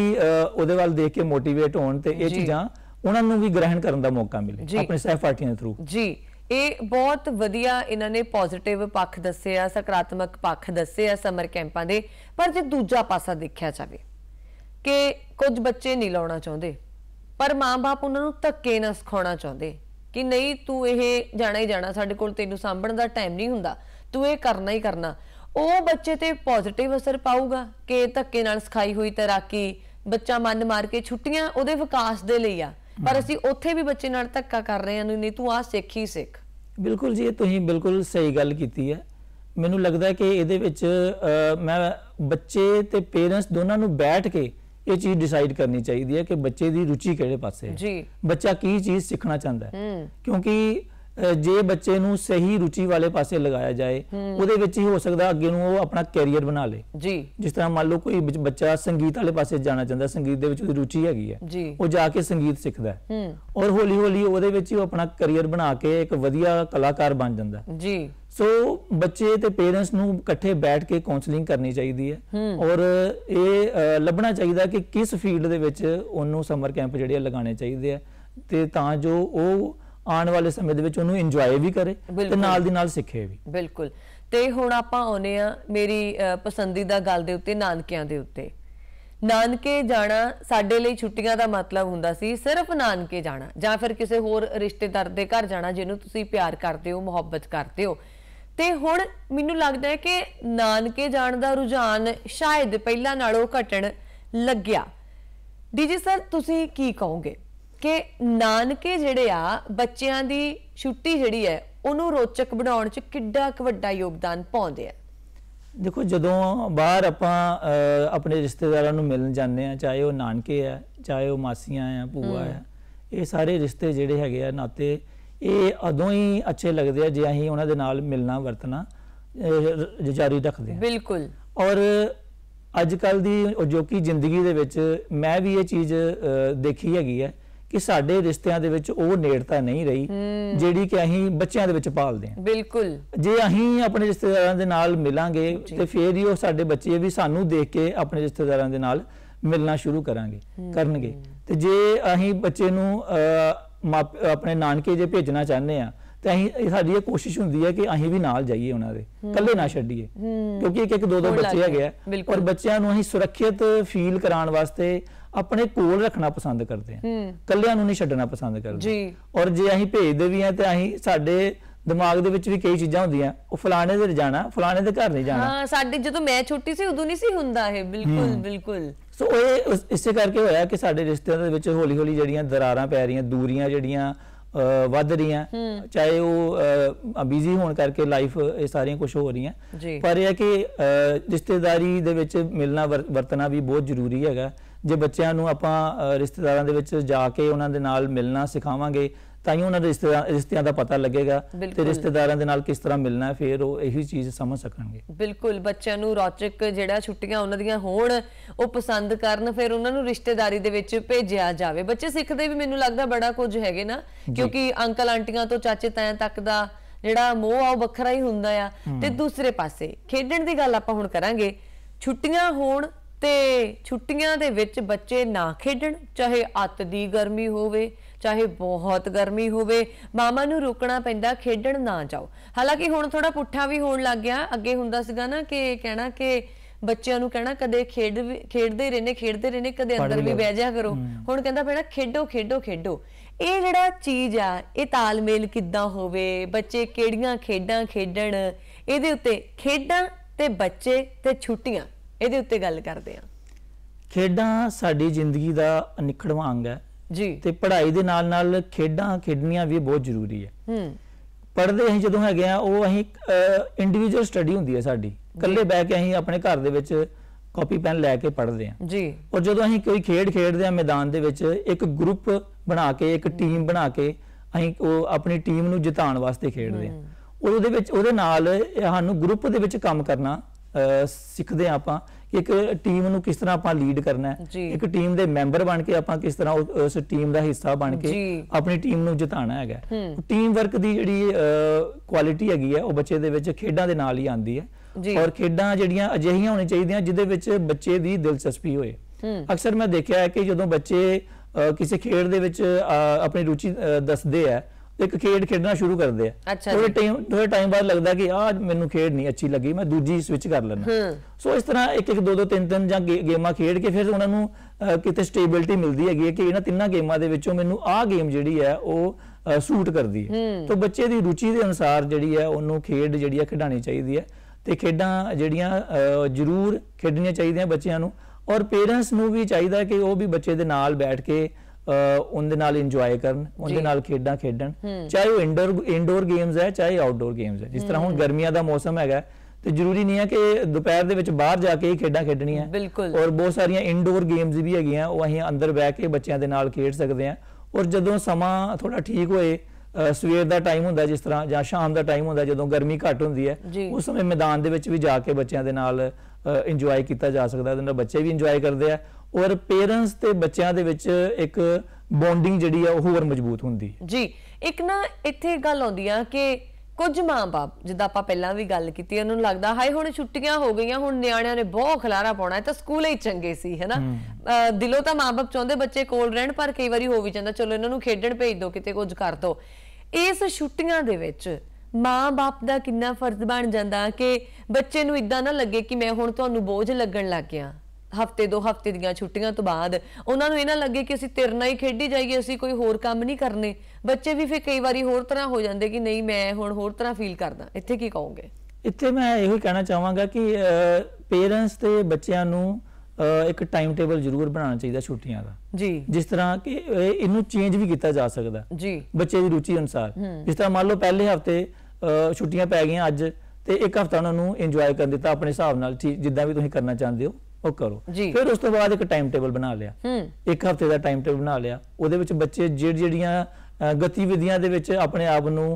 Speaker 2: ਉਹਦੇ ਵੱਲ ਦੇਖ ਕੇ ਮੋਟੀਵੇਟ ਹੋਣ ਤੇ ਇਹ ਚੀਜ਼ਾਂ ਉਹਨਾਂ ਨੂੰ ਵੀ ਗ੍ਰਹਿਣ ਕਰਨ ਦਾ ਮੌਕਾ ਮਿਲੇ ਆਪਣੇ ਸਹਿਪਾਠੀਆਂ ਦੇ ਥਰੂ
Speaker 1: ਜੀ ਇਹ ਬਹੁਤ ਵਧੀਆ ਇਹਨਾਂ ਨੇ ਪੋਜ਼ਿਟਿਵ ਪੱਖ ਦੱਸਿਆ ਸਕਾਰਾਤਮਕ ਪੱਖ ਦੱਸਿਆ ਸਮਰ ਕੈਂਪਾਂ ਦੇ ਪਰ ਜੇ ਦੂਜਾ ਪਾਸਾ ਦੇਖਿਆ ਜਾਵੇ ਕਿ ਕੁਝ ਬੱਚੇ ਨਹੀਂ ਲਾਉਣਾ ਚਾਹੁੰਦੇ ਪਰ ਮਾਂ-ਬਾਪ ਉਹਨਾਂ ਨੂੰ ਧੱਕੇ ਨਾ ਸਿਖਾਉਣਾ ਚਾਹੁੰਦੇ ਕਿ ਨਹੀਂ ਤੂੰ ਇਹ ਜਾਣਾ ਹੀ ਜਾਣਾ ਸਾਡੇ ਕੋਲ ਤੈਨੂੰ ਸਾਂਭਣ ਦਾ ਟਾਈਮ ਨਹੀਂ ਹੁੰਦਾ ਤੂੰ ਇਹ ਕਰਨਾ ਹੀ ਕਰਨਾ ਉਹ ਬੱਚੇ ਤੇ ਪੋਜ਼ਿਟਿਵ ਅਸਰ ਪਾਊਗਾ ਕਿ ਧੱਕੇ ਨਾਲ ਸਿਖਾਈ ਹੋਈ ਤੈਰਾਕੀ ਬੱਚਾ ਮਨ ਮਾਰ ਕੇ ਛੁੱਟੀਆਂ ਉਹਦੇ ਵਿਕਾਸ ਦੇ ਲਈ ਆ ਪਰ ਅਸੀਂ ਉੱਥੇ ਵੀ ਬੱਚੇ ਨਾਲ ਧੱਕਾ ਕਰ ਰਹੇ ਹਾਂ ਨਹੀਂ ਤੂੰ ਆ ਸਿੱਖ ਹੀ ਸਿੱਖ
Speaker 2: ਬਿਲਕੁਲ ਜੀ ਇਹ ਤੁਸੀਂ ਬਿਲਕੁਲ ਸਹੀ ਗੱਲ ਕੀਤੀ ਹੈ ਮੈਨੂੰ ਲੱਗਦਾ ਕਿ ਇਹਦੇ ਵਿੱਚ ਮੈਂ ਬੱਚੇ ਤੇ ਪੇਰੈਂਟਸ ਦੋਨਾਂ ਨੂੰ ਬੈਠ ਕੇ ਇਹ ਚੀਜ਼ ਡਿਸਾਈਡ ਕਰਨੀ ਚਾਹੀਦੀ ਹੈ ਕਿ ਬੱਚੇ ਦੀ ਰੁਚੀ ਕਿਹੜੇ ਪਾਸੇ ਹੈ ਜੀ ਬੱਚਾ ਕੀ ਚੀਜ਼ ਸਿੱਖਣਾ ਚਾਹੁੰਦਾ ਹੈ ਕਿਉਂਕਿ ਜੇ ਬੱਚੇ ਨੂੰ ਸਹੀ ਰੁਚੀ ਵਾਲੇ ਪਾਸੇ ਲਗਾਇਆ ਜਾਏ ਉਹਦੇ ਵਿੱਚ ਹੀ ਹੋ ਸਕਦਾ ਅੱਗੇ ਨੂੰ ਉਹ ਆਪਣਾ ਕੈਰੀਅਰ ਬਣਾ ਲੇ ਜੀ ਜਿਸ ਤਰ੍ਹਾਂ ਮੰਨ ਲਓ ਕੋਈ ਬੱਚਾ ਸੰਗੀਤ ਵਾਲੇ ਪਾਸੇ ਜਾਣਾ ਚਾਹੁੰਦਾ ਸੰਗੀਤ ਦੇ ਵਿੱਚ ਉਹਦੀ ਰੁਚੀ ਹੈਗੀ ਹੈ ਉਹ ਜਾ ਕੇ ਸੰਗੀਤ ਸਿੱਖਦਾ ਹੈ ਔਰ ਹੌਲੀ ਹੌਲੀ ਉਹਦੇ ਵਿੱਚ ਹੀ ਉਹ ਆਪਣਾ ਕੈਰੀਅਰ ਬਣਾ ਕੇ ਇੱਕ ਵਧੀਆ ਕਲਾਕਾਰ ਬਣ ਜਾਂਦਾ ਜੀ ਸੋ ਬੱਚੇ ਤੇ ਪੇਰੈਂਟਸ ਨੂੰ ਇਕੱਠੇ ਬੈਠ ਕੇ ਕਾਉਂਸਲਿੰਗ ਕਰਨੀ ਚਾਹੀਦੀ ਹੈ ਔਰ ਇਹ ਲੱਭਣਾ ਚਾਹੀਦਾ ਕਿ ਕਿਸ ਫੀਲਡ ਦੇ ਵਿੱਚ ਉਹਨੂੰ ਸਮਰ ਕੈਂਪ ਜਿਹੜੇ ਲਗਾਉਣੇ ਚਾਹੀਦੇ ਆ ਤੇ ਤਾਂ ਜੋ ਉਹ ਆਉਣ ਵਾਲੇ ਸਮੇਂ ਦੇ ਵਿੱਚ ਉਹਨੂੰ ਇੰਜੋਏ ਵੀ ਕਰੇ ਤੇ ਨਾਲ ਦੀ ਨਾਲ ਸਿੱਖੇ ਵੀ
Speaker 1: ਬਿਲਕੁਲ ਤੇ ਹੁਣ ਆਪਾਂ ਆਉਨੇ ਆ ਮੇਰੀ ਪਸੰਦੀਦਾ ਗੱਲ ਦੇ ਉੱਤੇ ਨਾਨਕਿਆਂ ਦੇ ਉੱਤੇ ਨਾਨਕੇ ਜਾਣਾ ਸਾਡੇ ਲਈ ਛੁੱਟੀਆਂ ਦਾ ਮਤਲਬ ਹੁੰਦਾ ਸੀ ਸਿਰਫ ਨਾਨਕੇ ਜਾਣਾ ਜਾਂ ਫਿਰ ਕਿਸੇ ਹੋਰ ਰਿਸ਼ਤੇਦਾਰ ਦੇ ਘਰ ਜਾਣਾ ਜਿਹਨੂੰ ਤੁਸੀਂ ਪਿਆਰ ਕਰਦੇ ਹੋ ਮੁਹੱਬਤ ਕਰਦੇ ਹੋ ਤੇ ਹੁਣ ਮੈਨੂੰ ਲੱਗਦਾ ਹੈ ਕਿ ਨਾਨਕੇ ਜਾਣ ਦਾ ਰੁਝਾਨ ਸ਼ਾਇਦ ਪਹਿਲਾਂ ਨਾਲੋਂ ਘਟਣ ਲੱਗਿਆ ਡੀਜੀ ਸਰ ਤੁਸੀਂ ਕੀ ਕਹੋਗੇ ਕਿ ਨਾਨਕੇ ਜਿਹੜੇ ਆ ਬੱਚਿਆਂ ਦੀ ਛੁੱਟੀ ਜਿਹੜੀ ਹੈ ਉਹਨੂੰ ਰੋਚਕ ਬਣਾਉਣ 'ਚ ਕਿੱਡਾ ਕੁ ਵੱਡਾ ਯੋਗਦਾਨ ਪਾਉਂਦੇ ਆ
Speaker 2: ਦੇਖੋ ਜਦੋਂ ਬਾਹਰ ਆਪਾਂ ਆਪਣੇ ਰਿਸ਼ਤੇਦਾਰਾਂ ਨੂੰ ਮਿਲਣ ਜਾਂਦੇ ਆ ਚਾਹੇ ਉਹ ਨਾਨਕੇ ਆ ਚਾਹੇ ਉਹ ਮਾਸੀਆਂ ਆ ਭੂਆ ਆ ਇਹ ਸਾਰੇ ਰਿਸ਼ਤੇ ਜਿਹੜੇ ਹੈਗੇ ਆ ਨਾਤੇ ਇਹ ਉਦੋਂ ਹੀ ਅੱਛੇ ਲੱਗਦੇ ਆ ਜੇ ਅਸੀਂ ਉਹਨਾਂ ਦੇ ਨਾਲ ਮਿਲਣਾ ਵਰਤਣਾ ਜਾਰੀ ਰੱਖਦੇ ਆ ਬਿਲਕੁਲ ਔਰ ਅੱਜ ਕੱਲ ਦੀ ਜੋਕੀ ਜ਼ਿੰਦਗੀ ਦੇ ਵਿੱਚ ਮੈਂ ਵੀ ਇਹ ਚੀਜ਼ ਦੇਖੀ ਹੈਗੀ ਹੈ ਕਿ ਸਾਡੇ ਰਿਸ਼ਤਿਆਂ ਦੇ ਵਿੱਚ ਉਹ ਨੇੜਤਾ ਨਹੀਂ ਰਹੀ ਜਿਹੜੀ ਕਿ ਅਸੀਂ ਬੱਚਿਆਂ ਦੇ ਵਿੱਚ ਪਾਲਦੇ ਹਾਂ ਬਿਲਕੁਲ ਜੇ ਅਸੀਂ ਆਪਣੇ ਰਿਸ਼ਤੇਦਾਰਾਂ ਦੇ ਨਾਲ ਮਿਲਾਂਗੇ ਤੇ ਫੇਰ ਹੀ ਉਹ ਸਾਡੇ ਬੱਚੇ ਵੀ ਸਾਨੂੰ ਦੇਖ ਕੇ ਆਪਣੇ ਰਿਸ਼ਤੇਦਾਰਾਂ ਦੇ ਨਾਲ ਮਿਲਣਾ ਸ਼ੁਰੂ ਕਰਾਂਗੇ ਕਰਨਗੇ ਤੇ ਜੇ ਅਸੀਂ ਬੱਚੇ ਨੂੰ ਆਪਣੇ ਨਾਨਕੇ ਜੇ ਭੇਜਣਾ ਚਾਹੁੰਦੇ ਆ ਤੇ ਅਸੀਂ ਸਾਡੀ ਇਹ ਕੋਸ਼ਿਸ਼ ਹੁੰਦੀ ਹੈ ਕਿ ਅਸੀਂ ਵੀ ਨਾਲ ਜਾਈਏ ਉਹਨਾਂ ਦੇ ਇਕੱਲੇ ਨਾ ਛੱਡੀਏ
Speaker 3: ਕਿਉਂਕਿ ਇੱਕ ਇੱਕ ਦੋ ਦੋ ਬੱਚੇ ਹੈਗੇ ਆ ਔਰ ਬੱਚਿਆਂ
Speaker 2: ਨੂੰ ਅਸੀਂ ਸੁਰੱਖਿਅਤ ਫੀਲ ਕਰਾਉਣ ਵਾਸਤੇ ਆਪਣੇ ਕੋਲ ਰੱਖਣਾ ਪਸੰਦ ਕਰਦੇ ਆ ਇਕੱਲਿਆਂ ਨੂੰ ਨਹੀਂ ਛੱਡਣਾ ਪਸੰਦ ਕਰਦੇ ਜੀ ਔਰ ਜੇ ਅਸੀਂ ਭੇਜਦੇ ਵੀ ਆ ਤੇ ਅਸੀਂ ਸਾਡੇ ਦਿਮਾਗ ਦੇ ਵਿੱਚ ਵੀ ਕਈ ਚੀਜ਼ਾਂ ਹੁੰਦੀਆਂ ਉਹ ਫਲਾਣੇ ਦੇ ਜਾਣਾ ਫਲਾਣੇ ਦੇ ਘਰ ਨਹੀਂ ਜਾਣਾ
Speaker 1: ਹਾਂ ਸਾਡੀ ਜਦੋਂ ਮੈਂ ਛੋਟੀ ਸੀ ਉਦੋਂ ਨਹੀਂ ਸੀ ਹੁੰਦਾ ਇਹ ਬਿਲਕੁਲ ਬਿਲਕੁਲ
Speaker 2: ਸੋ ਇਹ ਇਸੇ ਕਰਕੇ ਹੋਇਆ ਕਿ ਸਾਡੇ ਰਿਸ਼ਤਿਆਂ ਦੇ ਵਿੱਚ ਹੌਲੀ-ਹੌਲੀ ਜਿਹੜੀਆਂ ਦਰਾਰਾਂ ਪੈ ਰਹੀਆਂ ਦੂਰੀਆਂ ਜਿਹੜੀਆਂ ਵੱਧ ਰਹੀਆਂ ਚਾਹੇ ਉਹ ਬਿਜ਼ੀ ਹੋਣ ਕਰਕੇ ਲਾਈਫ ਇਹ ਸਾਰੀਆਂ ਕੁਝ ਹੋ ਰਹੀਆਂ ਪਰ ਇਹ ਕਿ ਰਿਸ਼ਤੇਦਾਰੀ ਦੇ ਵਿੱਚ ਮਿਲਣਾ ਵਰਤਣਾ ਵੀ ਬਹੁਤ ਜ਼ਰੂਰੀ ਹੈਗਾ ਜੇ ਬੱਚਿਆਂ ਨੂੰ ਆਪਾਂ ਰਿਸ਼ਤੇਦਾਰਾਂ ਦੇ ਵਿੱਚ ਜਾ ਕੇ ਉਹਨਾਂ ਦੇ ਨਾਲ ਮਿਲਣਾ ਸਿਖਾਵਾਂਗੇ ਤਾਂ ਹੀ ਉਹਨਾਂ ਦੇ ਰਿਸ਼ਤਿਆਂ ਦਾ ਪਤਾ ਲੱਗੇਗਾ ਤੇ ਰਿਸ਼ਤੇਦਾਰਾਂ ਦੇ ਨਾਲ ਕਿਸ ਤਰ੍ਹਾਂ ਮਿਲਣਾ ਹੈ ਫਿਰ ਉਹ ਇਹੀ ਚੀਜ਼ ਸਮਝ ਸਕਣਗੇ
Speaker 1: ਬਿਲਕੁਲ ਬੱਚਿਆਂ ਨੂੰ ਰੌਚਕ ਜਿਹੜਾ ਛੁੱਟੀਆਂ ਉਹਨਾਂ ਦੀਆਂ ਹੋਣ ਉਹ ਪਸੰਦ ਕਰਨ ਫਿਰ ਉਹਨਾਂ ਨੂੰ ਰਿਸ਼ਤੇਦਾਰੀ ਦੇ ਵਿੱਚ ਭੇਜਿਆ ਜਾਵੇ ਬੱਚੇ ਸਿੱਖਦੇ ਵੀ ਮੈਨੂੰ ਲੱਗਦਾ ਬੜਾ ਕੁਝ ਹੈਗੇ ਨਾ ਕਿਉਂਕਿ ਅੰਕਲ ਆਂਟੀਆਂ ਤੋਂ ਚਾਚੇ ਤਾਇਆਂ ਤੱਕ ਦਾ ਜਿਹੜਾ ਮੋਹ ਆ ਉਹ ਵੱਖਰਾ ਹੀ ਹੁੰਦਾ ਆ ਤੇ ਦੂਸਰੇ ਪਾਸੇ ਖੇਡਣ ਦੀ ਗੱਲ ਆਪਾਂ ਹੁਣ ਕਰਾਂਗੇ ਛੁੱਟੀਆਂ ਹੋਣ ਤੇ ਛੁੱਟੀਆਂ ਦੇ ਵਿੱਚ ਬੱਚੇ ਨਾ ਖੇਡਣ ਚਾਹੇ ਅੱਤ ਦੀ ਗਰਮੀ ਹੋਵੇ ਚਾਹੇ ਬਹੁਤ ਗਰਮੀ ਹੋਵੇ ਮਾਮਾ ਨੂੰ ਰੋਕਣਾ ਪੈਂਦਾ ਖੇਡਣ ਨਾ ਜਾਓ ਹਾਲਾਂਕਿ ਹੁਣ ਥੋੜਾ ਪੁੱਠਾ ਵੀ ਹੋਣ ਲੱਗ ਗਿਆ ਅੱਗੇ ਹੁੰਦਾ ਸੀਗਾ ਨਾ ਕਿ ਕਹਿਣਾ ਕਿ ਬੱਚਿਆਂ ਨੂੰ ਕਹਿਣਾ ਕਦੇ ਖੇਡ ਖੇਡਦੇ ਰਹਿਨੇ ਖੇਡਦੇ ਰਹਿਨੇ ਕਦੇ ਅੰਦਰ ਵੀ ਬਹਿ ਜਾ ਕਰੋ ਹੁਣ ਕਹਿੰਦਾ ਪੈਣਾ ਖੇਡੋ ਖੇਡੋ ਖੇਡੋ ਇਹ ਜਿਹੜਾ ਚੀਜ਼ ਆ ਇਹ ਤਾਲਮੇਲ ਕਿੱਦਾਂ ਹੋਵੇ ਬੱਚੇ ਕਿਹੜੀਆਂ ਖੇਡਾਂ ਖੇਡਣ ਇਹਦੇ ਉੱਤੇ ਖੇਡਾਂ ਤੇ ਬੱਚੇ ਤੇ ਛੁੱਟੀਆਂ ਇਹਦੇ ਉੱਤੇ ਗੱਲ ਕਰਦੇ ਆ
Speaker 2: ਖੇਡਾਂ ਸਾਡੀ ਜ਼ਿੰਦਗੀ ਦਾ ਅਨਿਖੜਵਾਂ ਅੰਗ ਹੈ ਜੀ ਤੇ ਪੜ੍ਹਾਈ ਦੇ ਨਾਲ ਨਾਲ ਖੇਡਾਂ ਖੇਡਣੀਆਂ ਵੀ ਬਹੁਤ ਜ਼ਰੂਰੀ ਹੈ ਹੂੰ ਪੜ੍ਹਦੇ ਅਸੀਂ ਜਦੋਂ ਹੈਗੇ ਆ ਉਹ ਅਸੀਂ ਇੰਡੀਵਿਜੂਅਲ ਸਟੱਡੀ ਹੁੰਦੀ ਹੈ ਸਾਡੀ ਇਕੱਲੇ ਬੈ ਕੇ ਅਸੀਂ ਆਪਣੇ ਘਰ ਦੇ ਵਿੱਚ ਕਾਪੀ ਪੈਨ ਲੈ ਕੇ ਪੜ੍ਹਦੇ ਆ ਜੀ ਔਰ ਜਦੋਂ ਅਸੀਂ ਕੋਈ ਖੇਡ ਖੇਡਦੇ ਆ ਮੈਦਾਨ ਦੇ ਵਿੱਚ ਇੱਕ ਗਰੁੱਪ ਬਣਾ ਕੇ ਇੱਕ ਟੀਮ ਬਣਾ ਕੇ ਅਸੀਂ ਉਹ ਆਪਣੀ ਟੀਮ ਨੂੰ ਜਿਤਾਉਣ ਵਾਸਤੇ ਖੇਡਦੇ ਆ ਉਹਦੇ ਵਿੱਚ ਉਹਦੇ ਨਾਲ ਸਾਨੂੰ ਗਰੁੱਪ ਦੇ ਵਿੱਚ ਕੰਮ ਕਰਨਾ ਸਿੱਖਦੇ ਆ ਆਪਾਂ ਇੱਕ ਟੀਮ ਨੂੰ ਕਿਸ ਤਰ੍ਹਾਂ ਆਪਾਂ ਲੀਡ ਕਰਨਾ ਹੈ ਇੱਕ ਟੀਮ ਦੇ ਮੈਂਬਰ ਬਣ ਕੇ ਆਪਾਂ ਕਿਸ ਤਰ੍ਹਾਂ ਉਸ ਟੀਮ ਦਾ ਹਿੱਸਾ ਬਣ ਕੇ ਆਪਣੀ ਟੀਮ ਨੂੰ ਜਿਤਾਣਾ ਹੈਗਾ ਟੀਮ ਵਰਕ ਦੀ ਜਿਹੜੀ ਕੁਆਲਿਟੀ ਹੈਗੀ ਹੈ ਉਹ ਬੱਚੇ ਦੇ ਵਿੱਚ ਖੇਡਾਂ ਦੇ ਨਾਲ ਹੀ ਆਉਂਦੀ ਹੈ ਔਰ ਖੇਡਾਂ ਜਿਹੜੀਆਂ ਅਜਿਹੀਆਂ ਹੋਣੀਆਂ ਚਾਹੀਦੀਆਂ ਜਿਹਦੇ ਵਿੱਚ ਬੱਚੇ ਦੀ ਦਿਲਚਸਪੀ ਹੋਏ ਅਕਸਰ ਮੈਂ ਦੇਖਿਆ ਹੈ ਕਿ ਜਦੋਂ ਬੱਚੇ ਕਿਸੇ ਖੇਡ ਦੇ ਵਿੱਚ ਆਪਣੀ ਰੁਚੀ ਦੱਸਦੇ ਆ ਇੱਕ ਖੇਡ ਖੇਡਣਾ ਸ਼ੁਰੂ ਕਰਦੇ ਆ ਥੋੜੇ ਟਾਈਮ ਥੋੜੇ ਟਾਈਮ ਬਾਅਦ ਲੱਗਦਾ ਕਿ ਆ ਮੈਨੂੰ ਖੇਡ ਨਹੀਂ ਅੱਛੀ ਲੱਗੀ ਮੈਂ ਦੂਜੀ ਸਵਿਚ ਕਰ ਲੈਣਾ ਸੋ ਇਸ ਤਰ੍ਹਾਂ ਇੱਕ ਇੱਕ ਦੋ ਦੋ ਤਿੰਨ ਤਿੰਨ ਜਾਂ ਗੇਮਾਂ ਖੇਡ ਕੇ ਫਿਰ ਉਹਨਾਂ ਨੂੰ ਕਿਤੇ ਸਟੇਬਿਲਟੀ ਮਿਲਦੀ ਹੈਗੀ ਕਿ ਇਹਨਾਂ ਤਿੰਨਾਂ ਗੇਮਾਂ ਦੇ ਵਿੱਚੋਂ ਮੈਨੂੰ ਆ ਗੇਮ ਜਿਹੜੀ ਹੈ ਉਹ ਸੂਟ ਕਰਦੀ ਹੈ ਤਾਂ ਬੱਚੇ ਦੀ ਰੁਚੀ ਦੇ ਅਨੁਸਾਰ ਜਿਹੜੀ ਹੈ ਉਹਨੂੰ ਖੇਡ ਜਿਹੜੀ ਹੈ ਖਿਡਾਣੀ ਚਾਹੀਦੀ ਹੈ ਤੇ ਖੇਡਾਂ ਜਿਹੜੀਆਂ ਜ਼ਰੂਰ ਖੇਡਣੀਆਂ ਚਾਹੀਦੀਆਂ ਬੱਚਿਆਂ ਨੂੰ ਔਰ ਪੇਰੈਂਟਸ ਨੂੰ ਵੀ ਚਾਹੀਦਾ ਕਿ ਉਹ ਵੀ ਬੱਚੇ ਦੇ ਨਾਲ ਬੈਠ ਕੇ ਉਹਦੇ ਨਾਲ ਇੰਜੋਏ ਕਰਨ ਉਹਦੇ ਨਾਲ ਖੇਡਾਂ ਖੇਡਣ ਚਾਹੇ ਉਹ ਇੰਡੋਰ ਇੰਡੋਰ ਗੇਮਸ ਹੈ ਚਾਹੇ ਆਊਟਡੋਰ ਗੇਮਸ ਹੈ ਜਿਸ ਤਰ੍ਹਾਂ ਹੁਣ ਗਰਮੀਆਂ ਦਾ ਮੌਸਮ ਹੈਗਾ ਤੇ ਜ਼ਰੂਰੀ ਨਹੀਂ ਹੈ ਕਿ ਦੁਪਹਿਰ ਦੇ ਵਿੱਚ ਬਾਹਰ ਜਾ ਕੇ ਹੀ ਖੇਡਾਂ ਖੇਡਣੀਆਂ ਔਰ ਬਹੁਤ ਸਾਰੀਆਂ ਇੰਡੋਰ ਗੇਮਸ ਵੀ ਹੈਗੀਆਂ ਉਹ ਅਸੀਂ ਅੰਦਰ ਬੈ ਕੇ ਬੱਚਿਆਂ ਦੇ ਨਾਲ ਖੇਡ ਸਕਦੇ ਹਾਂ ਔਰ ਜਦੋਂ ਸਮਾਂ ਥੋੜਾ ਠੀਕ ਹੋਏ ਸਵੇਰ ਦਾ ਟਾਈਮ ਹੁੰਦਾ ਜਿਸ ਤਰ੍ਹਾਂ ਜਾਂ ਸ਼ਾਮ ਦਾ ਟਾਈਮ ਹੁੰਦਾ ਜਦੋਂ ਗਰਮੀ ਘੱਟ ਹੁੰਦੀ ਹੈ ਉਸ ਸਮੇਂ ਮੈਦਾਨ ਦੇ ਵਿੱਚ ਵੀ ਜਾ ਕੇ ਬੱਚਿਆਂ ਦੇ ਨਾਲ ਇੰਜੋਏ ਕੀਤਾ ਜਾ ਸਕਦਾ ਹੈ ਤੇ ਬੱਚੇ ਵੀ ਇੰਜੋਏ ਕਰਦੇ ਆ ਔਰ ਪੇਰੈਂਟਸ ਤੇ ਬੱਚਿਆਂ ਦੇ ਵਿੱਚ ਇੱਕ ਬੌਂਡਿੰਗ ਜਿਹੜੀ ਆ ਉਹ ਹੋਰ ਮਜ਼ਬੂਤ ਹੁੰਦੀ ਹੈ
Speaker 1: ਜੀ ਇੱਕ ਨਾ ਇੱਥੇ ਗੱਲ ਆਉਂਦੀ ਆ ਕਿ ਕੁਝ ਮਾਪੇ ਜਿੱਦਾਂ ਆਪਾਂ ਪਹਿਲਾਂ ਵੀ ਗੱਲ ਕੀਤੀ ਉਹਨਾਂ ਨੂੰ ਲੱਗਦਾ ਹਾਏ ਹੁਣ ਛੁੱਟੀਆਂ ਹੋ ਗਈਆਂ ਹੁਣ ਨਿਆਣਿਆਂ ਨੇ ਬਹੁਤ ਖਲਾਰਾ ਪਾਉਣਾ ਤਾਂ ਸਕੂਲ ਹੀ ਚੰਗੇ ਸੀ
Speaker 3: ਹੈਨਾ
Speaker 1: ਦਿਲੋਂ ਤਾਂ ਮਾਪੇ ਚਾਹੁੰਦੇ ਬੱਚੇ ਕੋਲ ਰਹਿਣ ਪਰ ਕਈ ਵਾਰੀ ਹੋ ਵੀ ਜਾਂਦਾ ਚਲੋ ਇਹਨਾਂ ਨੂੰ ਖੇਡਣ ਭੇਜ ਦਿਓ ਕਿਤੇ ਕੁਝ ਕਰ ਦਿਓ ਇਸ ਛੁੱਟੀਆਂ ਦੇ ਵਿੱਚ ਮਾਪੇ ਦਾ ਕਿੰਨਾ ਫਰਜ਼ ਬਣ ਜਾਂਦਾ ਕਿ ਬੱਚੇ ਨੂੰ ਇਦਾਂ ਨਾ ਲੱਗੇ ਕਿ ਮੈਂ ਹੁਣ ਤੁਹਾਨੂੰ ਬੋਝ ਲੱਗਣ ਲੱਗ ਗਿਆ ਹਫਤੇ ਦੋ ਹਫਤੇ ਦੀਆਂ ਛੁੱਟੀਆਂ ਤੋਂ ਬਾਅਦ ਉਹਨਾਂ ਨੂੰ ਇਹਨਾਂ ਲੱਗੇ ਕਿ ਅਸੀਂ ਤਿਰਨਾ ਹੀ ਖੇਡੀ ਜਾਈਏ ਅਸੀਂ ਕੋਈ ਹੋਰ ਕੰਮ ਨਹੀਂ ਕਰਨੇ ਬੱਚੇ ਵੀ ਫਿਰ ਕਈ ਵਾਰੀ ਹੋਰ ਤਰ੍ਹਾਂ ਹੋ ਜਾਂਦੇ ਕਿ ਨਹੀਂ ਮੈਂ ਹੁਣ ਹੋਰ ਤਰ੍ਹਾਂ ਫੀਲ ਕਰਦਾ ਇੱਥੇ ਕੀ ਕਹੋਗੇ
Speaker 2: ਇੱਥੇ ਮੈਂ ਇਹੋ ਹੀ ਕਹਿਣਾ ਚਾਹਾਂਗਾ ਕਿ ਪੇਰੈਂਟਸ ਤੇ ਬੱਚਿਆਂ ਨੂੰ ਇੱਕ ਟਾਈਮ ਟੇਬਲ ਜ਼ਰੂਰ ਬਣਾਉਣਾ ਚਾਹੀਦਾ ਛੁੱਟੀਆਂ ਦਾ ਜੀ ਜਿਸ ਤਰ੍ਹਾਂ ਕਿ ਇਹਨੂੰ ਚੇਂਜ ਵੀ ਕੀਤਾ ਜਾ ਸਕਦਾ ਜੀ ਬੱਚੇ ਦੀ ਰੁਚੀ ਅਨੁਸਾਰ ਜਿਸ ਤਰ੍ਹਾਂ ਮੰਨ ਲਓ ਪਹਿਲੇ ਹਫਤੇ ਛੁੱਟੀਆਂ ਪੈ ਗਈਆਂ ਅੱਜ ਤੇ ਇੱਕ ਹਫਤਾ ਉਹਨਾਂ ਨੂੰ ਇੰਜੋਏ ਕਰਨ ਦਿੱਤਾ ਆਪਣੇ ਹਿਸਾਬ ਨਾਲ ਜਿੱਦਾਂ ਵੀ ਤੁਸੀਂ ਕਰਨਾ ਚਾਹੁੰਦੇ ਹੋ ਉਹ ਕਰੋ ਫਿਰ ਉਸ ਤੋਂ ਬਾਅਦ ਇੱਕ ਟਾਈਮ ਟੇਬਲ ਬਣਾ ਲਿਆ ਇੱਕ ਹਫਤੇ ਦਾ ਟਾਈਮ ਟੇਬਲ ਬਣਾ ਲਿਆ ਉਹਦੇ ਵਿੱਚ ਬੱਚੇ ਜਿਹੜੀਆਂ ਗਤੀਵਿਧੀਆਂ ਦੇ ਵਿੱਚ ਆਪਣੇ ਆਪ ਨੂੰ